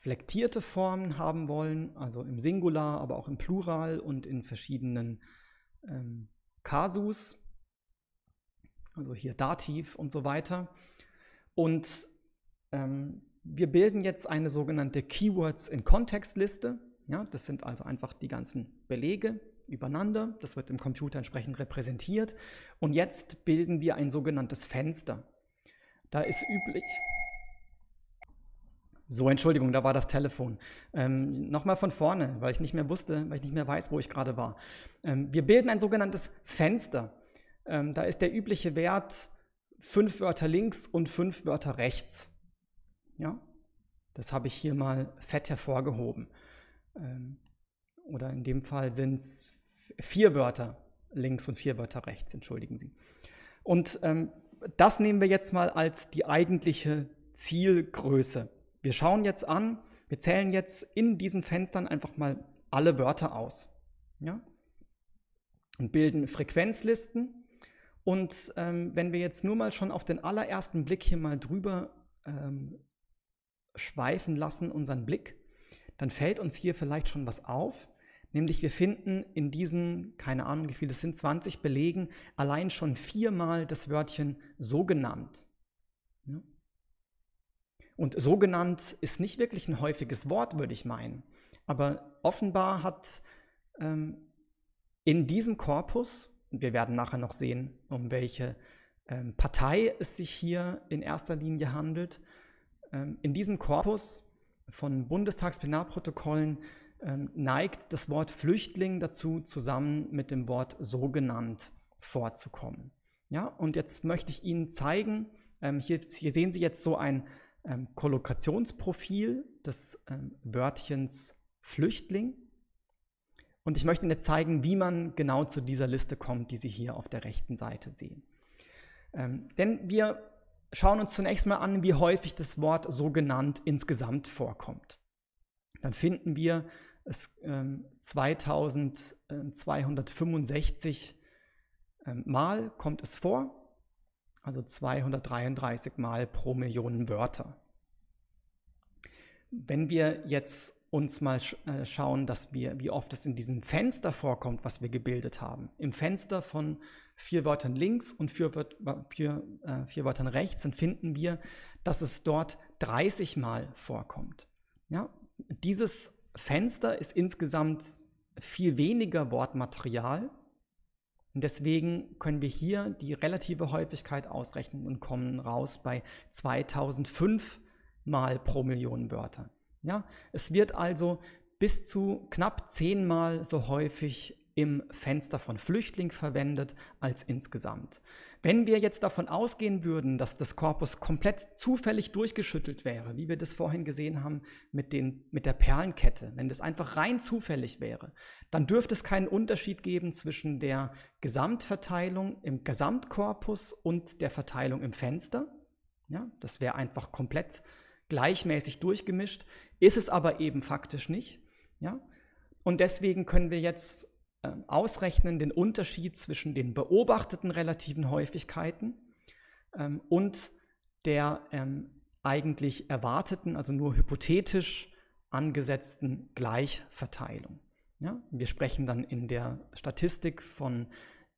flektierte Formen haben wollen, also im Singular, aber auch im Plural und in verschiedenen ähm, Kasus, also hier Dativ und so weiter. Und ähm, wir bilden jetzt eine sogenannte Keywords in Kontextliste. Ja, das sind also einfach die ganzen Belege, übereinander, das wird im Computer entsprechend repräsentiert und jetzt bilden wir ein sogenanntes Fenster. Da ist üblich. So, Entschuldigung, da war das Telefon. Ähm, Nochmal von vorne, weil ich nicht mehr wusste, weil ich nicht mehr weiß, wo ich gerade war. Ähm, wir bilden ein sogenanntes Fenster. Ähm, da ist der übliche Wert fünf Wörter links und fünf Wörter rechts. Ja, das habe ich hier mal fett hervorgehoben. Ähm, oder in dem Fall sind es vier Wörter links und vier Wörter rechts, entschuldigen Sie. Und ähm, das nehmen wir jetzt mal als die eigentliche Zielgröße. Wir schauen jetzt an, wir zählen jetzt in diesen Fenstern einfach mal alle Wörter aus. Ja? Und bilden Frequenzlisten. Und ähm, wenn wir jetzt nur mal schon auf den allerersten Blick hier mal drüber ähm, schweifen lassen, unseren Blick, dann fällt uns hier vielleicht schon was auf. Nämlich wir finden in diesen, keine Ahnung wie viele es sind, 20 Belegen allein schon viermal das Wörtchen so genannt. Und so genannt ist nicht wirklich ein häufiges Wort, würde ich meinen. Aber offenbar hat ähm, in diesem Korpus, und wir werden nachher noch sehen, um welche ähm, Partei es sich hier in erster Linie handelt, ähm, in diesem Korpus von Bundestagsplenarprotokollen ähm, neigt das Wort Flüchtling dazu, zusammen mit dem Wort sogenannt vorzukommen. Ja, und jetzt möchte ich Ihnen zeigen, ähm, hier, hier sehen Sie jetzt so ein ähm, Kollokationsprofil des Wörtchens Flüchtling. Und ich möchte Ihnen jetzt zeigen, wie man genau zu dieser Liste kommt, die Sie hier auf der rechten Seite sehen. denn wir schauen uns zunächst mal an, wie häufig das Wort sogenannt insgesamt vorkommt. Dann finden wir es ähm, 2265 ähm, Mal kommt es vor, also 233 Mal pro Million Wörter. Wenn wir jetzt uns mal sch äh, schauen, dass wir, wie oft es in diesem Fenster vorkommt, was wir gebildet haben. Im Fenster von vier Wörtern links und vier, Wört vier, äh, vier Wörtern rechts dann finden wir, dass es dort 30 Mal vorkommt. Ja? Dieses Fenster ist insgesamt viel weniger Wortmaterial. Und deswegen können wir hier die relative Häufigkeit ausrechnen und kommen raus bei 2005 Mal pro Million Wörter. Ja, es wird also bis zu knapp zehnmal so häufig im Fenster von Flüchtling verwendet als insgesamt. Wenn wir jetzt davon ausgehen würden, dass das Korpus komplett zufällig durchgeschüttelt wäre, wie wir das vorhin gesehen haben mit, den, mit der Perlenkette, wenn das einfach rein zufällig wäre, dann dürfte es keinen Unterschied geben zwischen der Gesamtverteilung im Gesamtkorpus und der Verteilung im Fenster. Ja, das wäre einfach komplett gleichmäßig durchgemischt, ist es aber eben faktisch nicht. Ja? Und deswegen können wir jetzt ähm, ausrechnen den Unterschied zwischen den beobachteten relativen Häufigkeiten ähm, und der ähm, eigentlich erwarteten, also nur hypothetisch angesetzten Gleichverteilung. Ja, wir sprechen dann in der Statistik von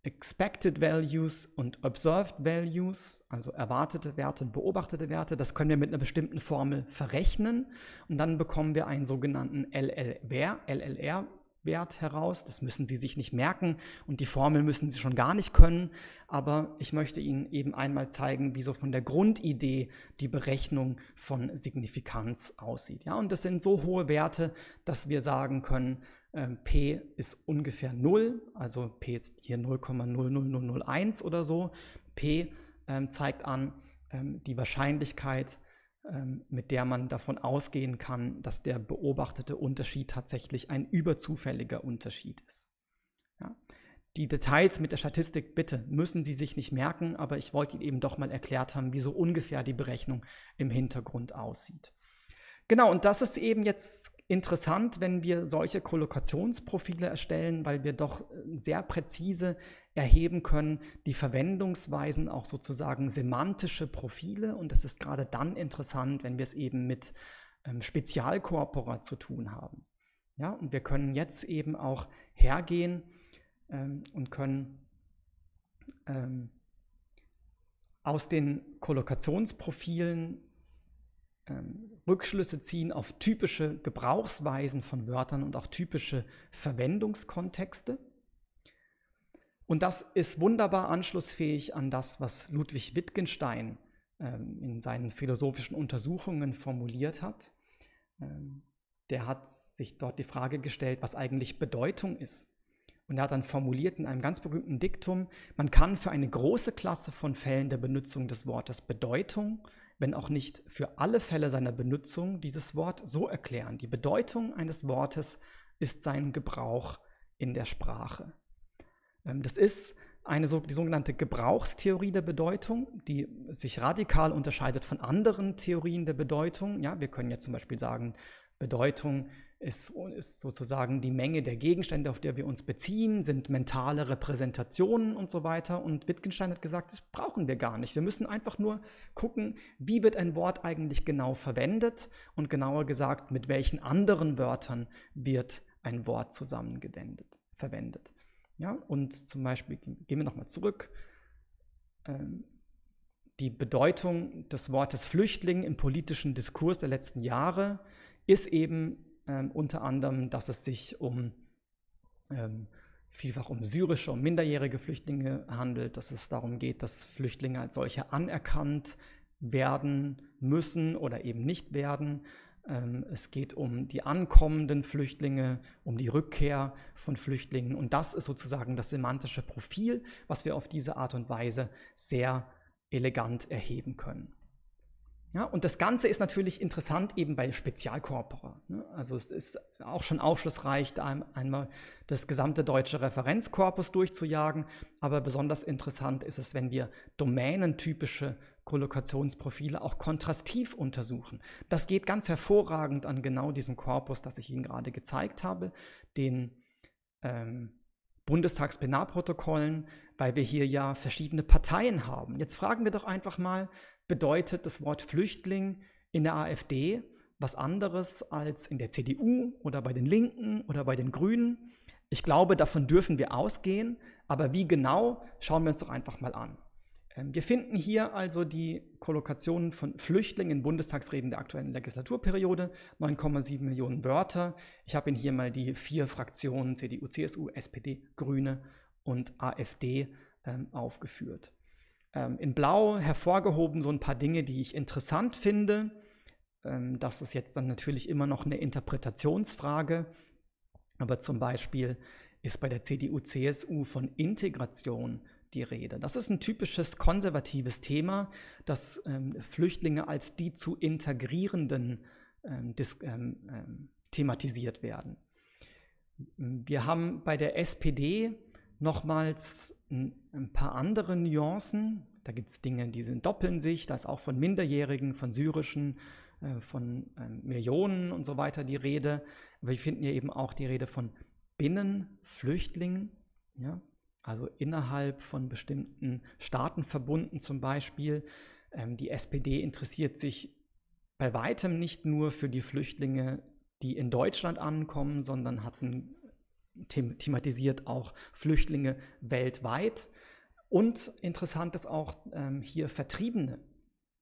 Expected Values und Observed Values, also erwartete Werte und beobachtete Werte. Das können wir mit einer bestimmten Formel verrechnen und dann bekommen wir einen sogenannten LLR, LLR Wert heraus. Das müssen Sie sich nicht merken und die Formel müssen Sie schon gar nicht können. Aber ich möchte Ihnen eben einmal zeigen, wie so von der Grundidee die Berechnung von Signifikanz aussieht. Ja, und das sind so hohe Werte, dass wir sagen können, ähm, P ist ungefähr 0, also P ist hier 0,00001 oder so. P ähm, zeigt an ähm, die Wahrscheinlichkeit, ähm, mit der man davon ausgehen kann, dass der beobachtete Unterschied tatsächlich ein überzufälliger Unterschied ist. Ja. Die Details mit der Statistik bitte müssen Sie sich nicht merken, aber ich wollte Ihnen eben doch mal erklärt haben, wie so ungefähr die Berechnung im Hintergrund aussieht. Genau, und das ist eben jetzt interessant, wenn wir solche Kollokationsprofile erstellen, weil wir doch äh, sehr präzise erheben können, die Verwendungsweisen auch sozusagen semantische Profile. Und das ist gerade dann interessant, wenn wir es eben mit ähm, Spezialkorpora zu tun haben. Ja, und wir können jetzt eben auch hergehen ähm, und können ähm, aus den Kollokationsprofilen ähm, Rückschlüsse ziehen auf typische Gebrauchsweisen von Wörtern und auch typische Verwendungskontexte. Und das ist wunderbar anschlussfähig an das, was Ludwig Wittgenstein ähm, in seinen philosophischen Untersuchungen formuliert hat. Ähm, der hat sich dort die Frage gestellt, was eigentlich Bedeutung ist. Und er hat dann formuliert in einem ganz berühmten Diktum, man kann für eine große Klasse von Fällen der Benutzung des Wortes Bedeutung wenn auch nicht für alle Fälle seiner Benutzung, dieses Wort so erklären. Die Bedeutung eines Wortes ist sein Gebrauch in der Sprache. Ähm, das ist eine, die sogenannte Gebrauchstheorie der Bedeutung, die sich radikal unterscheidet von anderen Theorien der Bedeutung. Ja, wir können jetzt zum Beispiel sagen, Bedeutung ist, ist sozusagen die Menge der Gegenstände, auf der wir uns beziehen, sind mentale Repräsentationen und so weiter. Und Wittgenstein hat gesagt, das brauchen wir gar nicht. Wir müssen einfach nur gucken, wie wird ein Wort eigentlich genau verwendet und genauer gesagt, mit welchen anderen Wörtern wird ein Wort zusammengewendet, verwendet. Ja, und zum Beispiel, gehen wir nochmal zurück, ähm, die Bedeutung des Wortes Flüchtling im politischen Diskurs der letzten Jahre ist eben ähm, unter anderem, dass es sich um ähm, vielfach um syrische und minderjährige Flüchtlinge handelt, dass es darum geht, dass Flüchtlinge als solche anerkannt werden müssen oder eben nicht werden. Ähm, es geht um die ankommenden Flüchtlinge, um die Rückkehr von Flüchtlingen. Und das ist sozusagen das semantische Profil, was wir auf diese Art und Weise sehr elegant erheben können. Ja, und das Ganze ist natürlich interessant eben bei Spezialkorpora. Ne? Also es ist auch schon aufschlussreich, da einmal das gesamte deutsche Referenzkorpus durchzujagen. Aber besonders interessant ist es, wenn wir domänentypische Kollokationsprofile auch kontrastiv untersuchen. Das geht ganz hervorragend an genau diesem Korpus, das ich Ihnen gerade gezeigt habe, den ähm, Bundestagsplenarprotokollen, weil wir hier ja verschiedene Parteien haben. Jetzt fragen wir doch einfach mal, bedeutet das Wort Flüchtling in der AfD was anderes als in der CDU oder bei den Linken oder bei den Grünen. Ich glaube, davon dürfen wir ausgehen, aber wie genau, schauen wir uns doch einfach mal an. Ähm, wir finden hier also die Kollokation von Flüchtlingen in Bundestagsreden der aktuellen Legislaturperiode, 9,7 Millionen Wörter. Ich habe Ihnen hier mal die vier Fraktionen CDU, CSU, SPD, Grüne und AfD ähm, aufgeführt ähm, in Blau hervorgehoben so ein paar Dinge, die ich interessant finde. Ähm, das ist jetzt dann natürlich immer noch eine Interpretationsfrage. Aber zum Beispiel ist bei der CDU-CSU von Integration die Rede. Das ist ein typisches konservatives Thema, dass ähm, Flüchtlinge als die zu integrierenden ähm, ähm, ähm, thematisiert werden. Wir haben bei der SPD nochmals ein, paar andere Nuancen. Da gibt es Dinge, die sind, doppeln sich. Da ist auch von Minderjährigen, von Syrischen, äh, von ähm, Millionen und so weiter die Rede. Aber wir finden ja eben auch die Rede von Binnenflüchtlingen, ja? also innerhalb von bestimmten Staaten verbunden zum Beispiel. Ähm, die SPD interessiert sich bei weitem nicht nur für die Flüchtlinge, die in Deutschland ankommen, sondern hat ein thematisiert auch Flüchtlinge weltweit. Und interessant ist auch ähm, hier Vertriebene.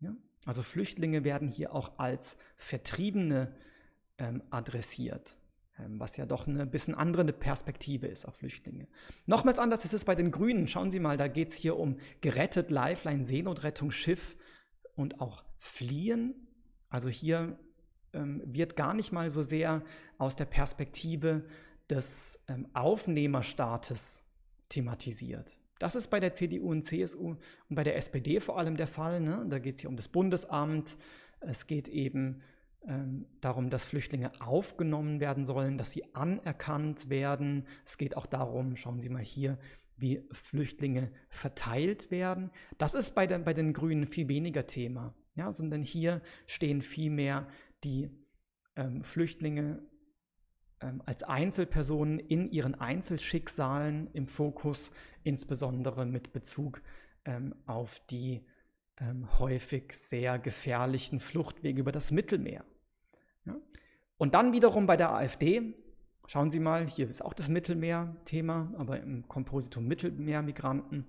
Ja? Also Flüchtlinge werden hier auch als Vertriebene ähm, adressiert, ähm, was ja doch eine bisschen andere Perspektive ist auf Flüchtlinge. Nochmals anders ist es bei den Grünen. Schauen Sie mal, da geht es hier um gerettet, Lifeline, Seenotrettung, Schiff und auch Fliehen. Also hier ähm, wird gar nicht mal so sehr aus der Perspektive des ähm, Aufnehmerstaates thematisiert. Das ist bei der CDU und CSU und bei der SPD vor allem der Fall. Ne? Da geht es hier um das Bundesamt. Es geht eben ähm, darum, dass Flüchtlinge aufgenommen werden sollen, dass sie anerkannt werden. Es geht auch darum, schauen Sie mal hier, wie Flüchtlinge verteilt werden. Das ist bei, der, bei den Grünen viel weniger Thema, ja? sondern hier stehen vielmehr die ähm, Flüchtlinge ähm, als Einzelpersonen in ihren Einzelschicksalen im Fokus, insbesondere mit Bezug ähm, auf die ähm, häufig sehr gefährlichen Fluchtwege über das Mittelmeer. Ja. Und dann wiederum bei der AfD, schauen Sie mal, hier ist auch das Mittelmeer-Thema, aber im Kompositum Mittelmeer-Migranten.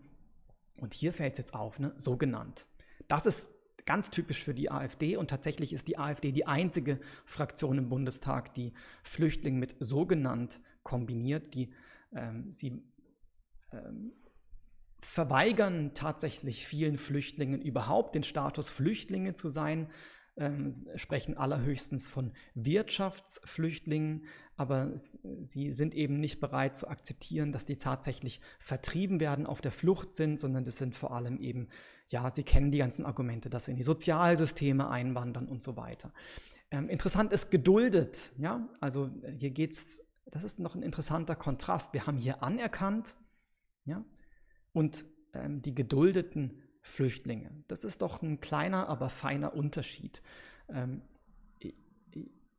Und hier fällt es jetzt auf, ne? so genannt. Das ist ganz typisch für die AfD. Und tatsächlich ist die AfD die einzige Fraktion im Bundestag, die Flüchtlinge mit sogenannt kombiniert. Die, ähm, sie ähm, verweigern tatsächlich vielen Flüchtlingen überhaupt den Status, Flüchtlinge zu sein. Ähm, sprechen allerhöchstens von Wirtschaftsflüchtlingen, aber sie sind eben nicht bereit zu akzeptieren, dass die tatsächlich vertrieben werden, auf der Flucht sind, sondern das sind vor allem eben, ja, sie kennen die ganzen Argumente, dass sie in die Sozialsysteme einwandern und so weiter. Ähm, interessant ist geduldet, ja, also äh, hier geht es, das ist noch ein interessanter Kontrast. Wir haben hier anerkannt, ja, und ähm, die geduldeten Flüchtlinge. Das ist doch ein kleiner, aber feiner Unterschied. Ähm,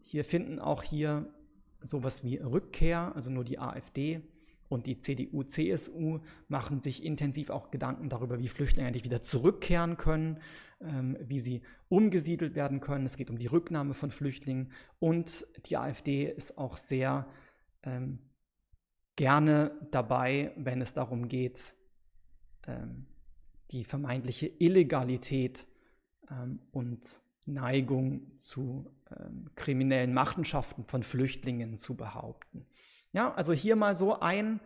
hier finden auch hier sowas wie Rückkehr, also nur die AfD und die CDU, CSU machen sich intensiv auch Gedanken darüber, wie Flüchtlinge eigentlich wieder zurückkehren können, ähm, wie sie umgesiedelt werden können. Es geht um die Rücknahme von Flüchtlingen und die AfD ist auch sehr ähm, gerne dabei, wenn es darum geht, ähm, die vermeintliche Illegalität ähm, und Neigung zu ähm, kriminellen Machenschaften von Flüchtlingen zu behaupten. Ja, also hier mal so ein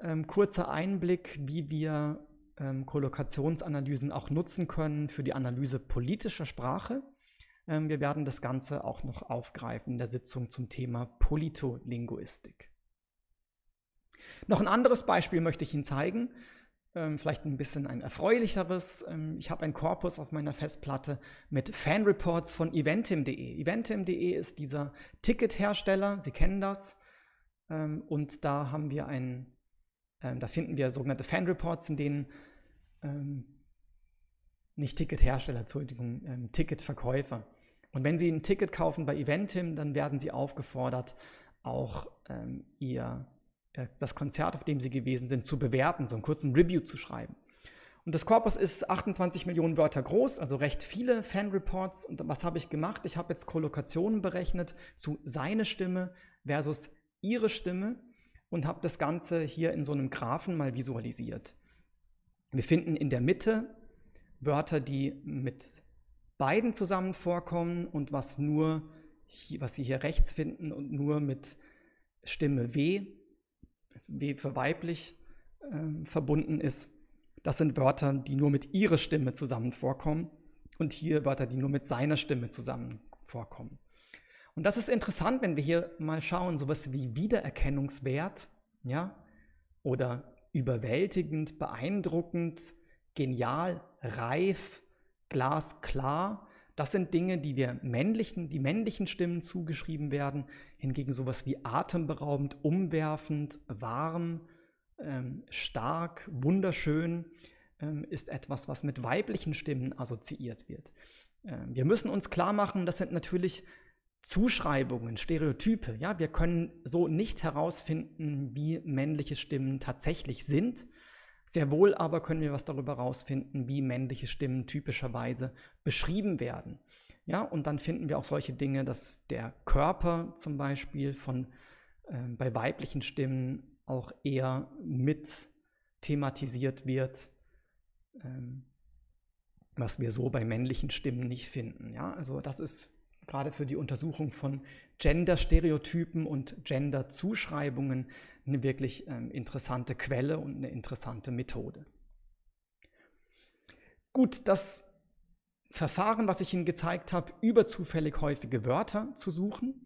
ähm, kurzer Einblick, wie wir ähm, Kollokationsanalysen auch nutzen können für die Analyse politischer Sprache. Ähm, wir werden das Ganze auch noch aufgreifen in der Sitzung zum Thema Politolinguistik. Noch ein anderes Beispiel möchte ich Ihnen zeigen. Ähm, vielleicht ein bisschen ein erfreulicheres. Ähm, ich habe einen Korpus auf meiner Festplatte mit Fanreports von eventim.de. Eventim.de ist dieser Tickethersteller, Sie kennen das. Ähm, und da haben wir einen, da finden wir sogenannte Fanreports, in denen nicht Tickethersteller, Entschuldigung, Ticketverkäufer. Und wenn Sie ein Ticket kaufen bei Eventim, dann werden Sie aufgefordert, auch Ihr das Konzert, auf dem sie gewesen sind, zu bewerten, so einen kurzen Review zu schreiben. Und das Korpus ist 28 Millionen Wörter groß, also recht viele Fanreports. Und was habe ich gemacht? Ich habe jetzt Kollokationen berechnet zu seine Stimme versus ihre Stimme und habe das Ganze hier in so einem Graphen mal visualisiert. Wir finden in der Mitte Wörter, die mit beiden zusammen vorkommen und was nur, was Sie hier rechts finden und nur mit Stimme W wie für weiblich äh, verbunden ist. Das sind Wörter, die nur mit ihrer Stimme zusammen vorkommen und hier Wörter, die nur mit seiner Stimme zusammen vorkommen. Und das ist interessant, wenn wir hier mal schauen, sowas wie Wiedererkennungswert, ja, oder überwältigend, beeindruckend, genial, reif, glasklar das sind Dinge, die wir männlichen, die männlichen Stimmen zugeschrieben werden. Hingegen sowas wie atemberaubend, umwerfend, warm, ähm, stark, wunderschön ähm, ist etwas, was mit weiblichen Stimmen assoziiert wird. Ähm, wir müssen uns klar machen, das sind natürlich Zuschreibungen, Stereotype. Ja, wir können so nicht herausfinden, wie männliche Stimmen tatsächlich sind. Sehr wohl aber können wir was darüber rausfinden, wie männliche Stimmen typischerweise beschrieben werden. Ja, und dann finden wir auch solche Dinge, dass der Körper zum Beispiel von äh, bei weiblichen Stimmen auch eher mit thematisiert wird, ähm, was wir so bei männlichen Stimmen nicht finden. Ja, also das ist gerade für die Untersuchung von Gender-Stereotypen und Gender-Zuschreibungen eine wirklich ähm, interessante Quelle und eine interessante Methode. Gut, das Verfahren, was ich Ihnen gezeigt habe, über zufällig häufige Wörter zu suchen,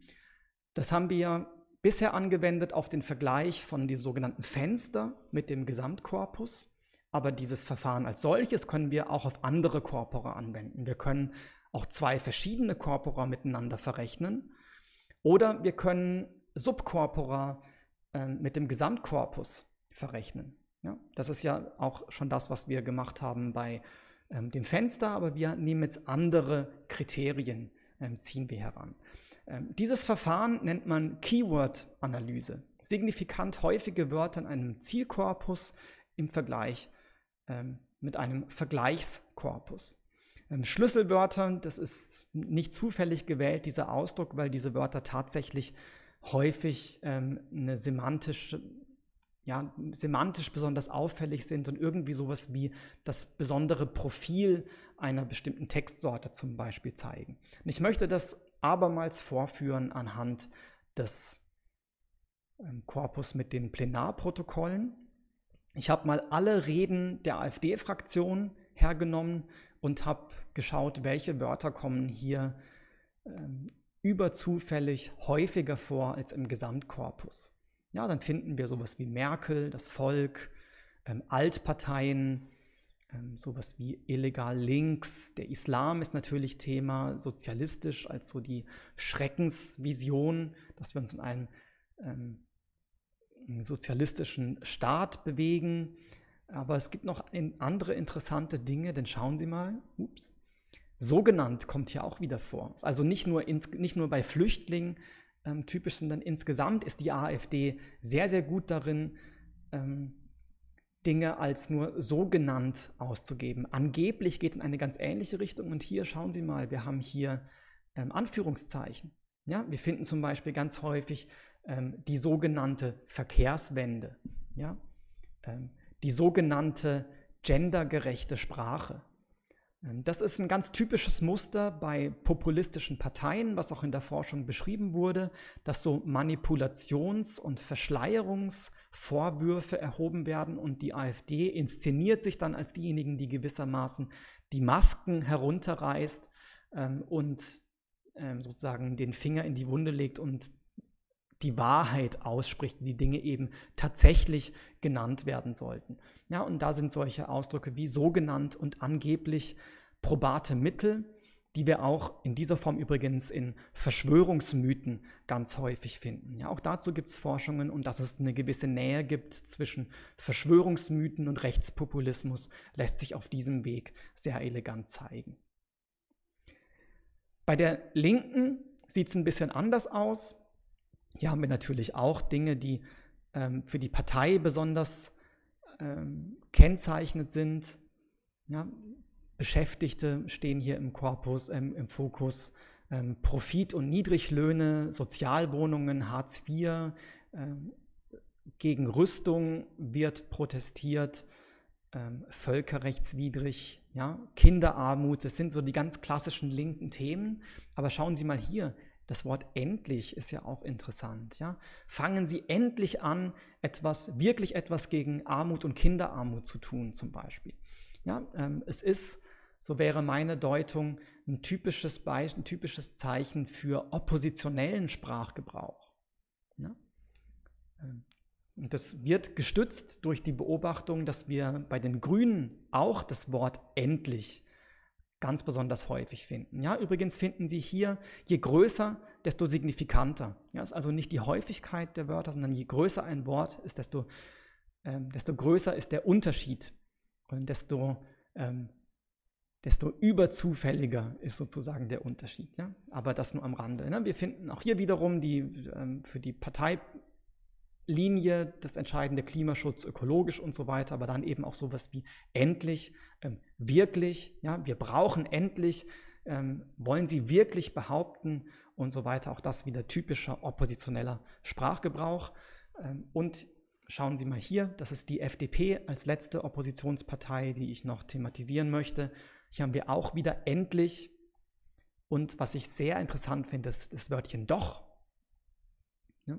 das haben wir bisher angewendet auf den Vergleich von dem sogenannten Fenster mit dem Gesamtkorpus. Aber dieses Verfahren als solches können wir auch auf andere Korpora anwenden. Wir können auch zwei verschiedene Corpora miteinander verrechnen. Oder wir können Subcorpora äh, mit dem Gesamtkorpus verrechnen. Ja, das ist ja auch schon das, was wir gemacht haben bei ähm, dem Fenster, aber wir nehmen jetzt andere Kriterien, ähm, ziehen wir heran. Ähm, dieses Verfahren nennt man Keyword-Analyse. Signifikant häufige Wörter in einem Zielkorpus im Vergleich ähm, mit einem Vergleichskorpus. Schlüsselwörter. Das ist nicht zufällig gewählt, dieser Ausdruck, weil diese Wörter tatsächlich häufig ähm, eine semantische ja, semantisch besonders auffällig sind und irgendwie sowas wie das besondere Profil einer bestimmten Textsorte zum Beispiel zeigen. Und ich möchte das abermals vorführen anhand des ähm, Korpus mit den Plenarprotokollen. Ich habe mal alle Reden der AfD-Fraktion hergenommen, und habe geschaut, welche Wörter kommen hier ähm, überzufällig häufiger vor als im Gesamtkorpus. Ja, dann finden wir sowas wie Merkel, das Volk, ähm, Altparteien, ähm, sowas wie illegal links. Der Islam ist natürlich Thema, sozialistisch als so die Schreckensvision, dass wir uns in einem ähm, sozialistischen Staat bewegen. Aber es gibt noch andere interessante Dinge, denn schauen Sie mal. Ups. So kommt hier auch wieder vor. Also nicht nur, ins, nicht nur bei Flüchtlingen ähm, typisch, sondern insgesamt ist die AfD sehr, sehr gut darin, ähm, Dinge als nur sogenannt auszugeben. Angeblich geht in eine ganz ähnliche Richtung. Und hier schauen Sie mal, wir haben hier ähm, Anführungszeichen. Ja, wir finden zum Beispiel ganz häufig ähm, die sogenannte Verkehrswende. Ja, ähm, die sogenannte gendergerechte Sprache. Ähm, das ist ein ganz typisches Muster bei populistischen Parteien, was auch in der Forschung beschrieben wurde, dass so Manipulations- und Verschleierungsvorwürfe erhoben werden und die AfD inszeniert sich dann als diejenigen, die gewissermaßen die Masken herunterreißt ähm, und ähm, sozusagen den Finger in die Wunde legt und die Wahrheit ausspricht die Dinge eben tatsächlich genannt werden sollten. Ja, und da sind solche Ausdrücke wie sogenannt und angeblich probate Mittel, die wir auch in dieser Form übrigens in Verschwörungsmythen ganz häufig finden. Ja, auch dazu gibt es Forschungen und dass es eine gewisse Nähe gibt zwischen Verschwörungsmythen und Rechtspopulismus, lässt sich auf diesem Weg sehr elegant zeigen. Bei der Linken sieht es ein bisschen anders aus. Hier haben wir natürlich auch Dinge, die ähm, für die Partei besonders ähm, kennzeichnet sind. Ja, Beschäftigte stehen hier im Korpus, ähm, im Fokus. Ähm, Profit- und Niedriglöhne, Sozialwohnungen, Hartz IV, ähm, gegen Rüstung wird protestiert, ähm, völkerrechtswidrig, ja, Kinderarmut, das sind so die ganz klassischen linken Themen. Aber schauen Sie mal hier, das Wort endlich ist ja auch interessant. Ja? Fangen Sie endlich an, etwas, wirklich etwas gegen Armut und Kinderarmut zu tun, zum Beispiel. Ja? Ähm, es ist, so wäre meine Deutung, ein typisches, Be ein typisches Zeichen für oppositionellen Sprachgebrauch. Ja? Ne? Ähm, und das wird gestützt durch die Beobachtung, dass wir bei den Grünen auch das Wort endlich ganz besonders häufig finden. Ja, übrigens finden Sie hier, je größer, desto signifikanter. Ja, ist also nicht die Häufigkeit der Wörter, sondern je größer ein Wort ist, desto, ähm, desto größer ist der Unterschied und desto, ähm, desto überzufälliger ist sozusagen der Unterschied. Ja? Aber das nur am Rande. Ne? Wir finden auch hier wiederum die, ähm, für die Partei Linie, das entscheidende Klimaschutz, ökologisch und so weiter, aber dann eben auch sowas wie endlich, ähm, wirklich, ja, wir brauchen endlich, ähm, wollen sie wirklich behaupten und so weiter. Auch das wieder typischer oppositioneller Sprachgebrauch. Ähm, und schauen Sie mal hier, das ist die FDP als letzte Oppositionspartei, die ich noch thematisieren möchte. Hier haben wir auch wieder endlich. Und was ich sehr interessant finde, ist das Wörtchen doch. Ja?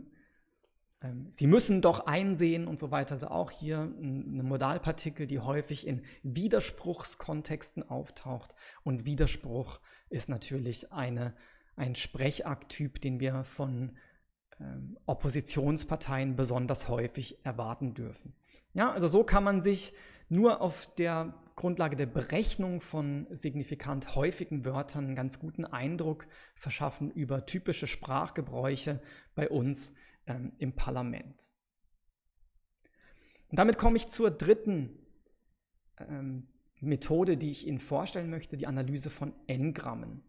Ähm, sie müssen doch einsehen und so weiter. Also auch hier eine Modalpartikel, die häufig in Widerspruchskontexten auftaucht. Und Widerspruch ist natürlich eine, ein Sprechakttyp, den wir von ähm, Oppositionsparteien besonders häufig erwarten dürfen. Ja, also so kann man sich nur auf der Grundlage der Berechnung von signifikant häufigen Wörtern einen ganz guten Eindruck verschaffen über typische Sprachgebräuche bei uns ähm, im Parlament. Und damit komme ich zur dritten ähm, Methode, die ich Ihnen vorstellen möchte, die Analyse von N-Grammen.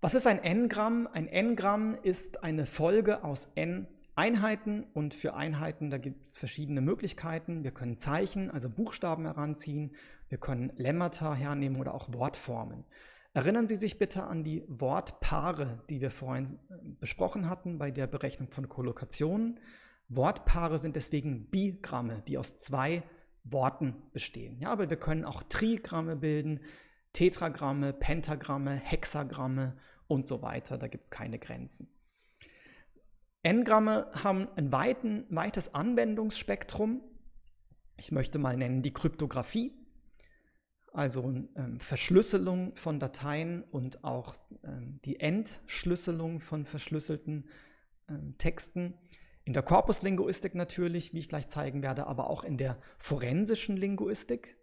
Was ist ein N-Gramm? Ein N-Gramm ist eine Folge aus N Einheiten und für Einheiten, da gibt es verschiedene Möglichkeiten. Wir können Zeichen, also Buchstaben heranziehen, wir können Lemmata hernehmen oder auch Wortformen. Erinnern Sie sich bitte an die Wortpaare, die wir vorhin äh, besprochen hatten bei der Berechnung von Kollokationen. Wortpaare sind deswegen Bigramme, die aus zwei Worten bestehen. Ja, aber wir können auch Trigramme bilden, Tetragramme, Pentagramme, Hexagramme und so weiter. Da gibt es keine Grenzen. N-Gramme haben ein weiten, weites Anwendungsspektrum. Ich möchte mal nennen die Kryptographie, also ähm, Verschlüsselung von Dateien und auch ähm, die Entschlüsselung von verschlüsselten ähm, Texten. In der Korpuslinguistik natürlich, wie ich gleich zeigen werde, aber auch in der forensischen Linguistik,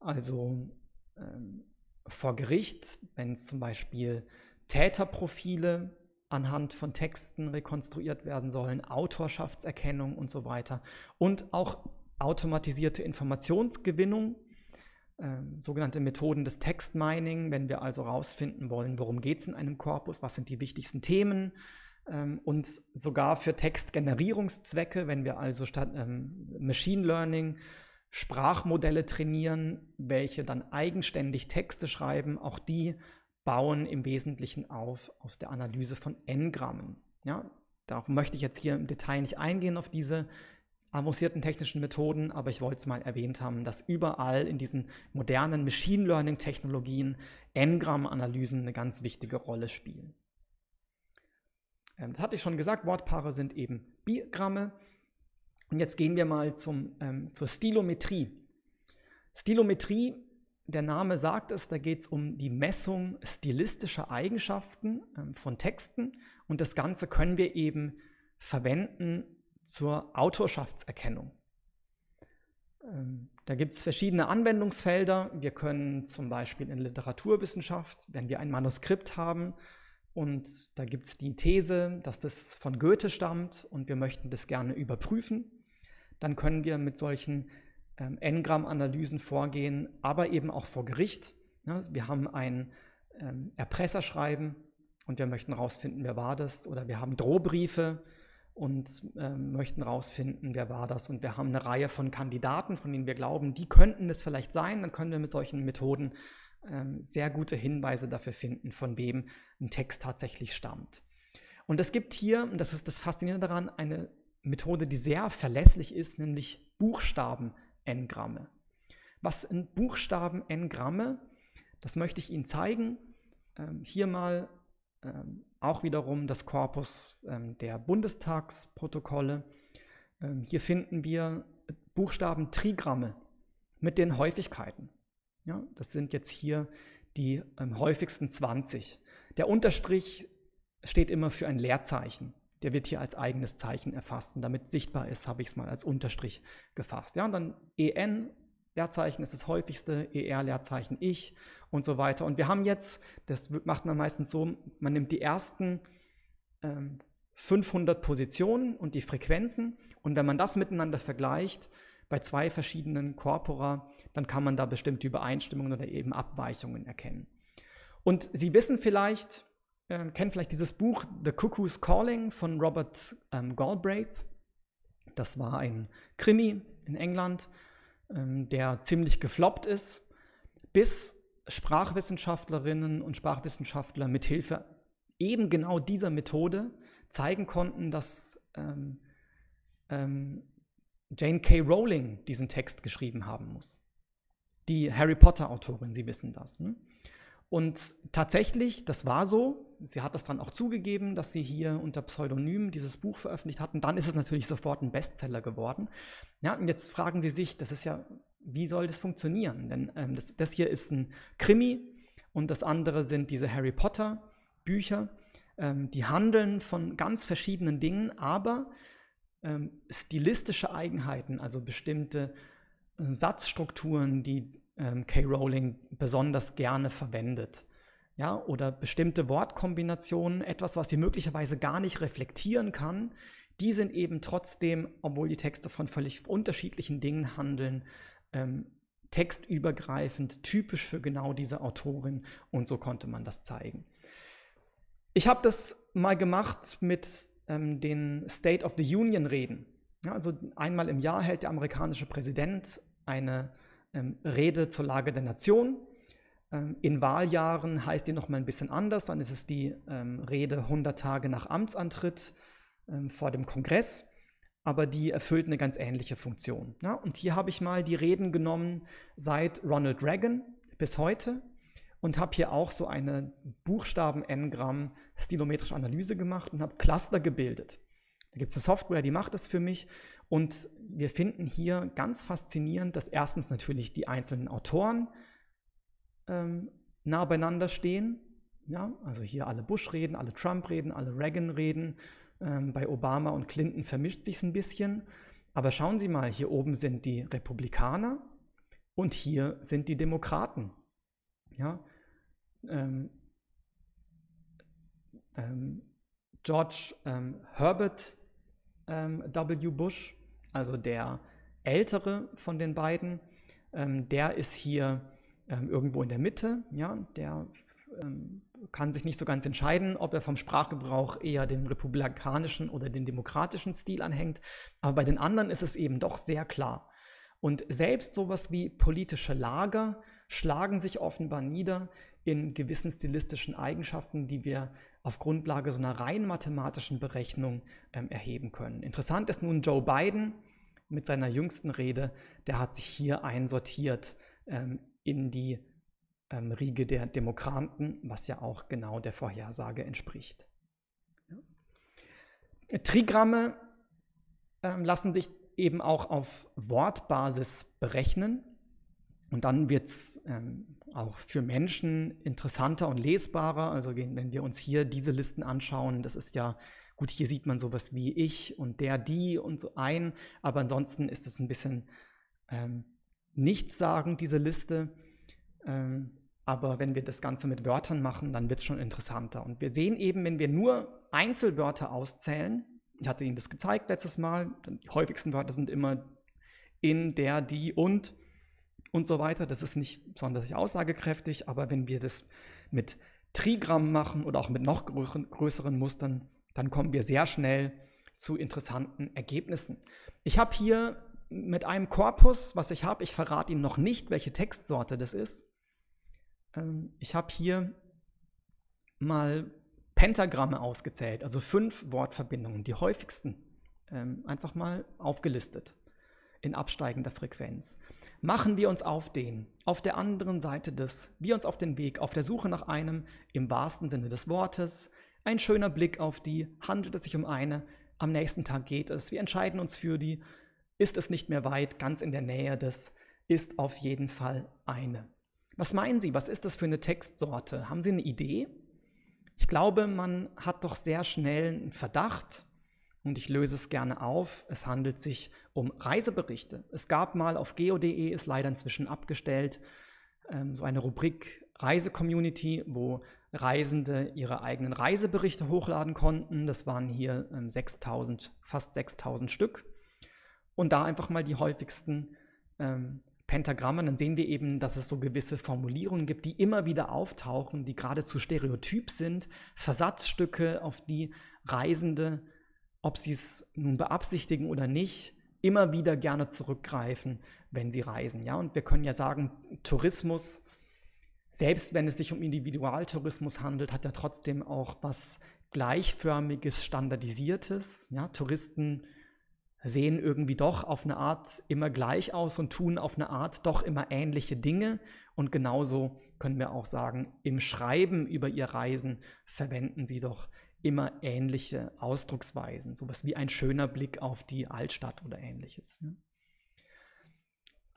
also ähm, vor Gericht, wenn es zum Beispiel Täterprofile anhand von Texten rekonstruiert werden sollen, Autorschaftserkennung und so weiter und auch automatisierte Informationsgewinnung ähm, sogenannte Methoden des Textmining, wenn wir also herausfinden wollen, worum geht es in einem Korpus, was sind die wichtigsten Themen ähm, und sogar für Textgenerierungszwecke, wenn wir also statt ähm, Machine Learning Sprachmodelle trainieren, welche dann eigenständig Texte schreiben, auch die bauen im Wesentlichen auf aus der Analyse von N-Grammen. Ja, darauf möchte ich jetzt hier im Detail nicht eingehen, auf diese avancierten technischen Methoden, aber ich wollte es mal erwähnt haben, dass überall in diesen modernen Machine Learning-Technologien N-Gramm-Analysen eine ganz wichtige Rolle spielen. Ähm, das hatte ich schon gesagt, Wortpaare sind eben Bigramme. Und jetzt gehen wir mal zum, ähm, zur Stilometrie. Stilometrie, der Name sagt es, da geht es um die Messung stilistischer Eigenschaften ähm, von Texten. Und das Ganze können wir eben verwenden, zur Autorschaftserkennung. Ähm, da gibt es verschiedene Anwendungsfelder. Wir können zum Beispiel in Literaturwissenschaft, wenn wir ein Manuskript haben und da gibt es die These, dass das von Goethe stammt und wir möchten das gerne überprüfen, dann können wir mit solchen ähm, gramm analysen vorgehen, aber eben auch vor Gericht. Ja, ne, wir haben ein ähm, Erpresserschreiben und wir möchten herausfinden, wer war das oder wir haben Drohbriefe und ähm, möchten rausfinden, wer war das. Und wir haben eine Reihe von Kandidaten, von denen wir glauben, die könnten es vielleicht sein. Dann können wir mit solchen Methoden ähm, sehr gute Hinweise dafür finden, von wem ein Text tatsächlich stammt. Und es gibt hier, und das ist das Faszinierende daran, eine Methode, die sehr verlässlich ist, nämlich Buchstaben-Engramme. Was sind Buchstaben-Engramme? Das möchte ich Ihnen zeigen. Ähm, hier mal ähm, auch wiederum das Korpus ähm, der Bundestagsprotokolle. Ähm, hier finden wir Buchstaben Trigramme mit den Häufigkeiten. Ja, das sind jetzt hier die ähm, häufigsten 20. Der Unterstrich steht immer für ein Leerzeichen. Der wird hier als eigenes Zeichen erfasst. Und damit sichtbar ist, habe ich es mal als Unterstrich gefasst. Ja, und dann EN Leerzeichen ist das häufigste, ER, Leerzeichen, ich und so weiter. Und wir haben jetzt, das macht man meistens so, man nimmt die ersten ähm, 500 Positionen und die Frequenzen und wenn man das miteinander vergleicht, bei zwei verschiedenen Corpora, dann kann man da bestimmte Übereinstimmungen oder eben Abweichungen erkennen. Und Sie wissen vielleicht, äh, kennen vielleicht dieses Buch The Cuckoo's Calling von Robert ähm, Galbraith. Das war ein Krimi in England ähm, der ziemlich gefloppt ist, bis Sprachwissenschaftlerinnen und Sprachwissenschaftler mithilfe eben genau dieser Methode zeigen konnten, dass ähm, ähm, Jane K. Rowling diesen Text geschrieben haben muss. Die Harry Potter-Autorin, Sie wissen das. Ne? Und tatsächlich, das war so, sie hat das dann auch zugegeben, dass sie hier unter Pseudonym dieses Buch veröffentlicht hatten, dann ist es natürlich sofort ein Bestseller geworden. Ja, und jetzt fragen sie sich, das ist ja, wie soll das funktionieren? Denn ähm, das, das, hier ist ein Krimi und das andere sind diese Harry Potter Bücher. Ähm, die handeln von ganz verschiedenen Dingen, aber ähm, stilistische Eigenheiten, also bestimmte äh, Satzstrukturen, die ähm, K. Rowling besonders gerne verwendet ja, oder bestimmte Wortkombinationen, etwas, was sie möglicherweise gar nicht reflektieren kann, die sind eben trotzdem, obwohl die Texte von völlig unterschiedlichen Dingen handeln, ähm, textübergreifend typisch für genau diese Autorin und so konnte man das zeigen. Ich habe das mal gemacht mit ähm, den State of the Union Reden. Ja, also einmal im Jahr hält der amerikanische Präsident eine ähm, Rede zur Lage der Nation ähm, in Wahljahren heißt die nochmal ein bisschen anders, dann ist es die ähm, Rede 100 Tage nach Amtsantritt ähm, vor dem Kongress, aber die erfüllt eine ganz ähnliche Funktion. Ne? Und hier habe ich mal die Reden genommen seit Ronald Reagan bis heute und habe hier auch so eine Buchstaben-N-Gramm-stilometrische Analyse gemacht und habe Cluster gebildet. Da gibt es eine Software, die macht das für mich. Und wir finden hier ganz faszinierend, dass erstens natürlich die einzelnen Autoren, ähm, nah beieinander stehen. Ja, also hier alle Bush reden, alle Trump reden, alle Reagan reden. Ähm, bei Obama und Clinton vermischt sich ein bisschen. Aber schauen Sie mal, hier oben sind die Republikaner und hier sind die Demokraten. Ja, ähm, ähm George ähm, Herbert ähm, W. Bush, also der ältere von den beiden, der ist hier ähm, irgendwo in der Mitte, ja, der ähm, kann sich nicht so ganz entscheiden, ob er vom Sprachgebrauch eher dem republikanischen oder dem demokratischen Stil anhängt. Aber bei den anderen ist es eben doch sehr klar. Und selbst sowas wie politische Lager schlagen sich offenbar nieder in gewissen stilistischen Eigenschaften, die wir auf Grundlage so einer rein mathematischen Berechnung ähm, erheben können. Interessant ist nun Joe Biden mit seiner jüngsten Rede, der hat sich hier einsortiert ähm, in die ähm, Riege der Demokraten, was ja auch genau der Vorhersage entspricht. Ja. Trigramme ähm, lassen sich eben auch auf Wortbasis berechnen. Und dann wird es ähm, auch für Menschen interessanter und lesbarer. Also wenn wir uns hier diese Listen anschauen, das ist ja, gut, hier sieht man sowas wie ich und der, die und so ein, aber ansonsten ist es ein bisschen ähm, nichts sagen, diese Liste. Ähm, aber wenn wir das Ganze mit Wörtern machen, dann wird es schon interessanter. Und wir sehen eben, wenn wir nur Einzelwörter auszählen, ich hatte Ihnen das gezeigt letztes Mal, die häufigsten Wörter sind immer in, der, die und und so weiter. Das ist nicht besonders aussagekräftig, aber wenn wir das mit Trigramm machen oder auch mit noch größeren Mustern, dann kommen wir sehr schnell zu interessanten Ergebnissen. Ich habe hier mit einem Korpus, was ich habe, ich verrate Ihnen noch nicht, welche Textsorte das ist. Ähm, ich habe hier mal Pentagramme ausgezählt, also fünf Wortverbindungen, die häufigsten, ähm, einfach mal aufgelistet in absteigender Frequenz. Machen wir uns auf den, auf der anderen Seite des, wir uns auf den Weg, auf der Suche nach einem, im wahrsten Sinne des Wortes, ein schöner Blick auf die, handelt es sich um eine, am nächsten Tag geht es, wir entscheiden uns für die, ist es nicht mehr weit, ganz in der Nähe des ist auf jeden Fall eine. Was meinen Sie, was ist das für eine Textsorte? Haben Sie eine Idee? Ich glaube, man hat doch sehr schnell einen Verdacht und ich löse es gerne auf. Es handelt sich um Reiseberichte. Es gab mal auf geo.de, ist leider inzwischen abgestellt, ähm, so eine Rubrik Reisecommunity, wo Reisende ihre eigenen Reiseberichte hochladen konnten. Das waren hier 6000, ähm, fast 6000 Stück und da einfach mal die häufigsten ähm, Pentagramme, dann sehen wir eben, dass es so gewisse Formulierungen gibt, die immer wieder auftauchen, die geradezu stereotyp sind, Versatzstücke, auf die Reisende, ob sie es nun beabsichtigen oder nicht, immer wieder gerne zurückgreifen, wenn sie reisen. Ja? Und wir können ja sagen, Tourismus, selbst wenn es sich um Individualtourismus handelt, hat ja trotzdem auch was gleichförmiges, standardisiertes. Ja? Touristen sehen irgendwie doch auf eine Art immer gleich aus und tun auf eine Art doch immer ähnliche Dinge. Und genauso können wir auch sagen, im Schreiben über ihr Reisen verwenden sie doch immer ähnliche Ausdrucksweisen, sowas wie ein schöner Blick auf die Altstadt oder ähnliches.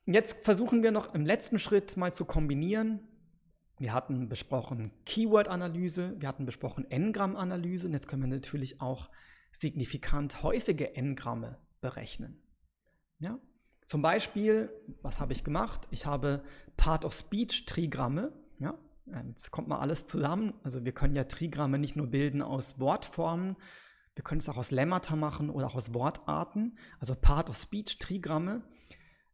Jetzt versuchen wir noch im letzten Schritt mal zu kombinieren. Wir hatten besprochen Keyword-Analyse, wir hatten besprochen N-Gramm-Analyse und jetzt können wir natürlich auch signifikant häufige N-Gramme berechnen. Ja? Zum Beispiel, was habe ich gemacht? Ich habe Part of Speech Trigramme. Ja? Äh, jetzt kommt mal alles zusammen. Also wir können ja Trigramme nicht nur bilden aus Wortformen, wir können es auch aus Lemmata machen oder auch aus Wortarten. Also Part of Speech Trigramme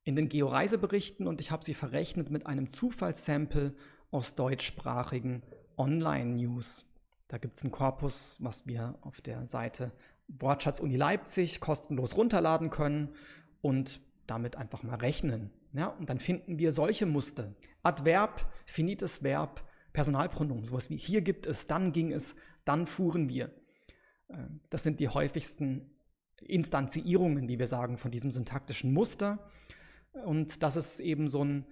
in den Georeiseberichten und ich habe sie verrechnet mit einem Zufallssample aus deutschsprachigen Online-News. Da gibt es einen Korpus, was wir auf der Seite Wortschatz Uni Leipzig kostenlos runterladen können und damit einfach mal rechnen. Ja, und dann finden wir solche Muster. Adverb, finites Verb, Personalpronomen, sowas wie hier gibt es, dann ging es, dann fuhren wir. Ähm, das sind die häufigsten Instanzierungen, wie wir sagen, von diesem syntaktischen Muster. Und das ist eben so ein,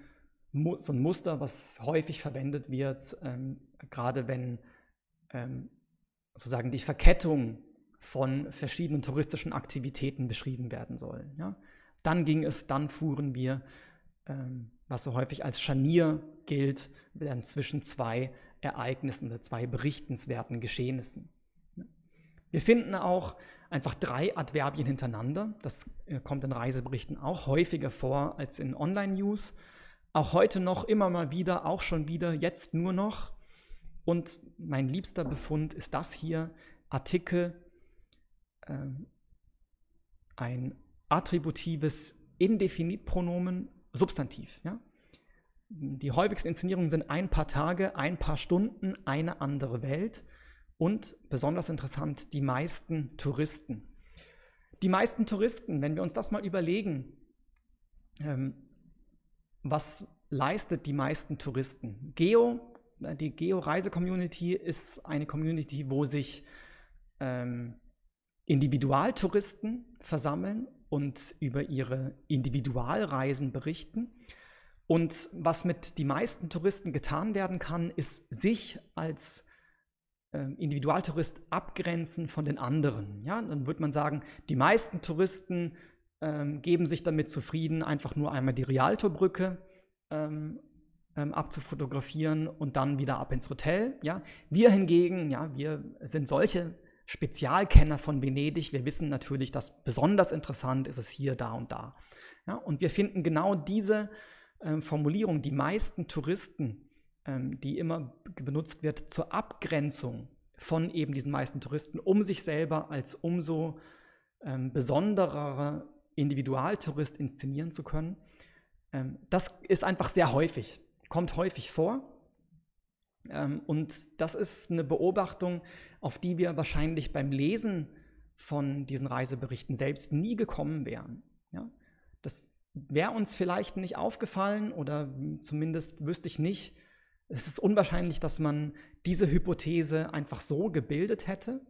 so ein Muster, was häufig verwendet wird, ähm, gerade wenn ähm, sozusagen die Verkettung von verschiedenen touristischen Aktivitäten beschrieben werden soll. Ja? Dann ging es, dann fuhren wir, ähm, was so häufig als Scharnier gilt, dann zwischen zwei Ereignissen oder zwei berichtenswerten Geschehnissen. Wir finden auch einfach drei Adverbien hintereinander. Das äh, kommt in Reiseberichten auch häufiger vor als in Online-News. Auch heute noch, immer mal wieder, auch schon wieder, jetzt nur noch. Und mein liebster Befund ist das hier, Artikel ähm, ein attributives Indefinitpronomen Substantiv. Ja? Die häufigsten Inszenierungen sind ein paar Tage, ein paar Stunden, eine andere Welt und besonders interessant, die meisten Touristen. Die meisten Touristen, wenn wir uns das mal überlegen, ähm, was leistet die meisten Touristen? Geo, die Geo-Reise-Community ist eine Community, wo sich ähm, Individualtouristen versammeln und über ihre Individualreisen berichten. Und was mit die meisten Touristen getan werden kann, ist sich als äh, Individualtourist abgrenzen von den anderen. Ja, dann würde man sagen, die meisten Touristen ähm, geben sich damit zufrieden, einfach nur einmal die Rialto-Brücke ähm, ähm, abzufotografieren und dann wieder ab ins Hotel. Ja, wir hingegen, ja, wir sind solche Spezialkenner von Venedig, wir wissen natürlich, dass besonders interessant ist es hier, da und da. Ja, und wir finden genau diese äh, Formulierung, die meisten Touristen, ähm, die immer benutzt wird, zur Abgrenzung von eben diesen meisten Touristen, um sich selber als umso ähm, besonderer Individualtourist inszenieren zu können. Ähm, das ist einfach sehr häufig, kommt häufig vor. Ähm, und das ist eine Beobachtung, auf die wir wahrscheinlich beim Lesen von diesen Reiseberichten selbst nie gekommen wären. Ja? Das wäre uns vielleicht nicht aufgefallen oder zumindest wüsste ich nicht, es ist unwahrscheinlich, dass man diese Hypothese einfach so gebildet hätte.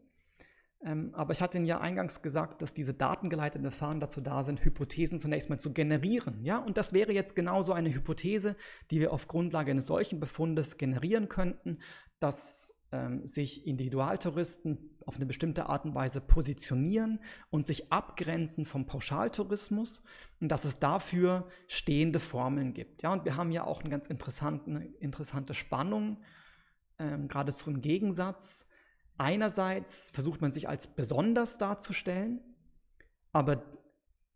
Ähm, aber ich hatte Ihnen ja eingangs gesagt, dass diese datengeleiteten Verfahren dazu da sind, Hypothesen zunächst mal zu generieren. Ja? Und das wäre jetzt genauso eine Hypothese, die wir auf Grundlage eines solchen Befundes generieren könnten, dass ähm, sich Individualtouristen auf eine bestimmte Art und Weise positionieren und sich abgrenzen vom Pauschaltourismus und dass es dafür stehende Formeln gibt. Ja? Und wir haben ja auch eine ganz interessante, interessante Spannung, ähm, geradezu im Gegensatz Einerseits versucht man sich als besonders darzustellen, aber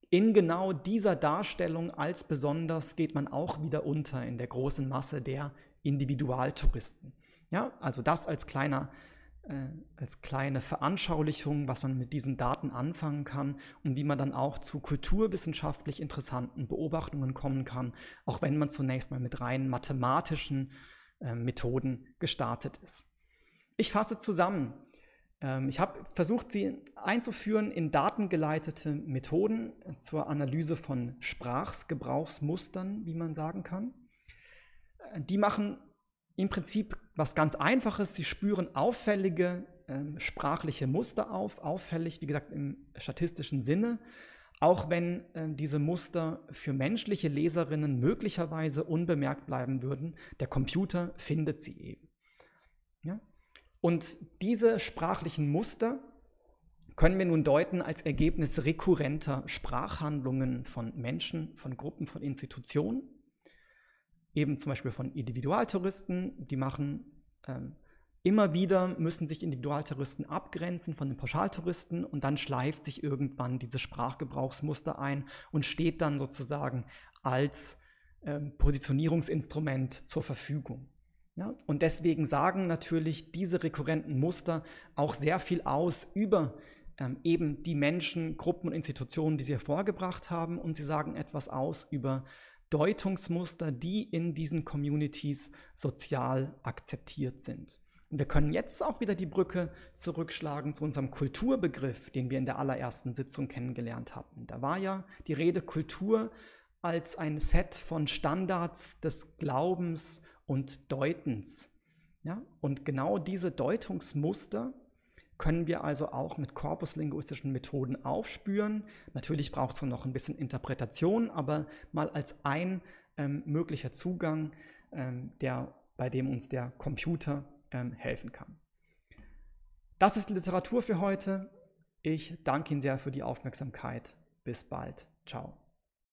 in genau dieser Darstellung als besonders geht man auch wieder unter in der großen Masse der Individualtouristen. Ja, also das als kleiner äh, als kleine Veranschaulichung, was man mit diesen Daten anfangen kann und wie man dann auch zu kulturwissenschaftlich interessanten Beobachtungen kommen kann, auch wenn man zunächst mal mit rein mathematischen äh, Methoden gestartet ist. Ich fasse zusammen. Ähm, ich habe versucht, sie einzuführen in datengeleitete Methoden zur Analyse von Sprachgebrauchsmustern, wie man sagen kann. Äh, die machen im Prinzip was ganz Einfaches. Sie spüren auffällige ähm, sprachliche Muster auf, auffällig, wie gesagt, im statistischen Sinne, auch wenn ähm, diese Muster für menschliche Leserinnen möglicherweise unbemerkt bleiben würden. Der Computer findet sie eben. Und diese sprachlichen Muster können wir nun deuten als Ergebnis rekurrenter Sprachhandlungen von Menschen, von Gruppen, von Institutionen. Eben zum Beispiel von Individualtouristen, die machen ähm, immer wieder, müssen sich Individualtouristen abgrenzen von den Pauschaltouristen und dann schleift sich irgendwann dieses Sprachgebrauchsmuster ein und steht dann sozusagen als ähm, Positionierungsinstrument zur Verfügung. Ja? Und deswegen sagen natürlich diese rekurrenten Muster auch sehr viel aus über ähm, eben die Menschen, Gruppen und Institutionen, die sie hervorgebracht haben. Und sie sagen etwas aus über Deutungsmuster, die in diesen Communities sozial akzeptiert sind. Und wir können jetzt auch wieder die Brücke zurückschlagen zu unserem Kulturbegriff, den wir in der allerersten Sitzung kennengelernt hatten. Da war ja die Rede Kultur als ein Set von Standards des Glaubens und Deutens. Ja? Und genau diese Deutungsmuster können wir also auch mit korpuslinguistischen Methoden aufspüren. Natürlich braucht es noch ein bisschen Interpretation, aber mal als ein ähm, möglicher Zugang, ähm, der, bei dem uns der Computer ähm, helfen kann. Das ist Literatur für heute. Ich danke Ihnen sehr für die Aufmerksamkeit. Bis bald. Ciao.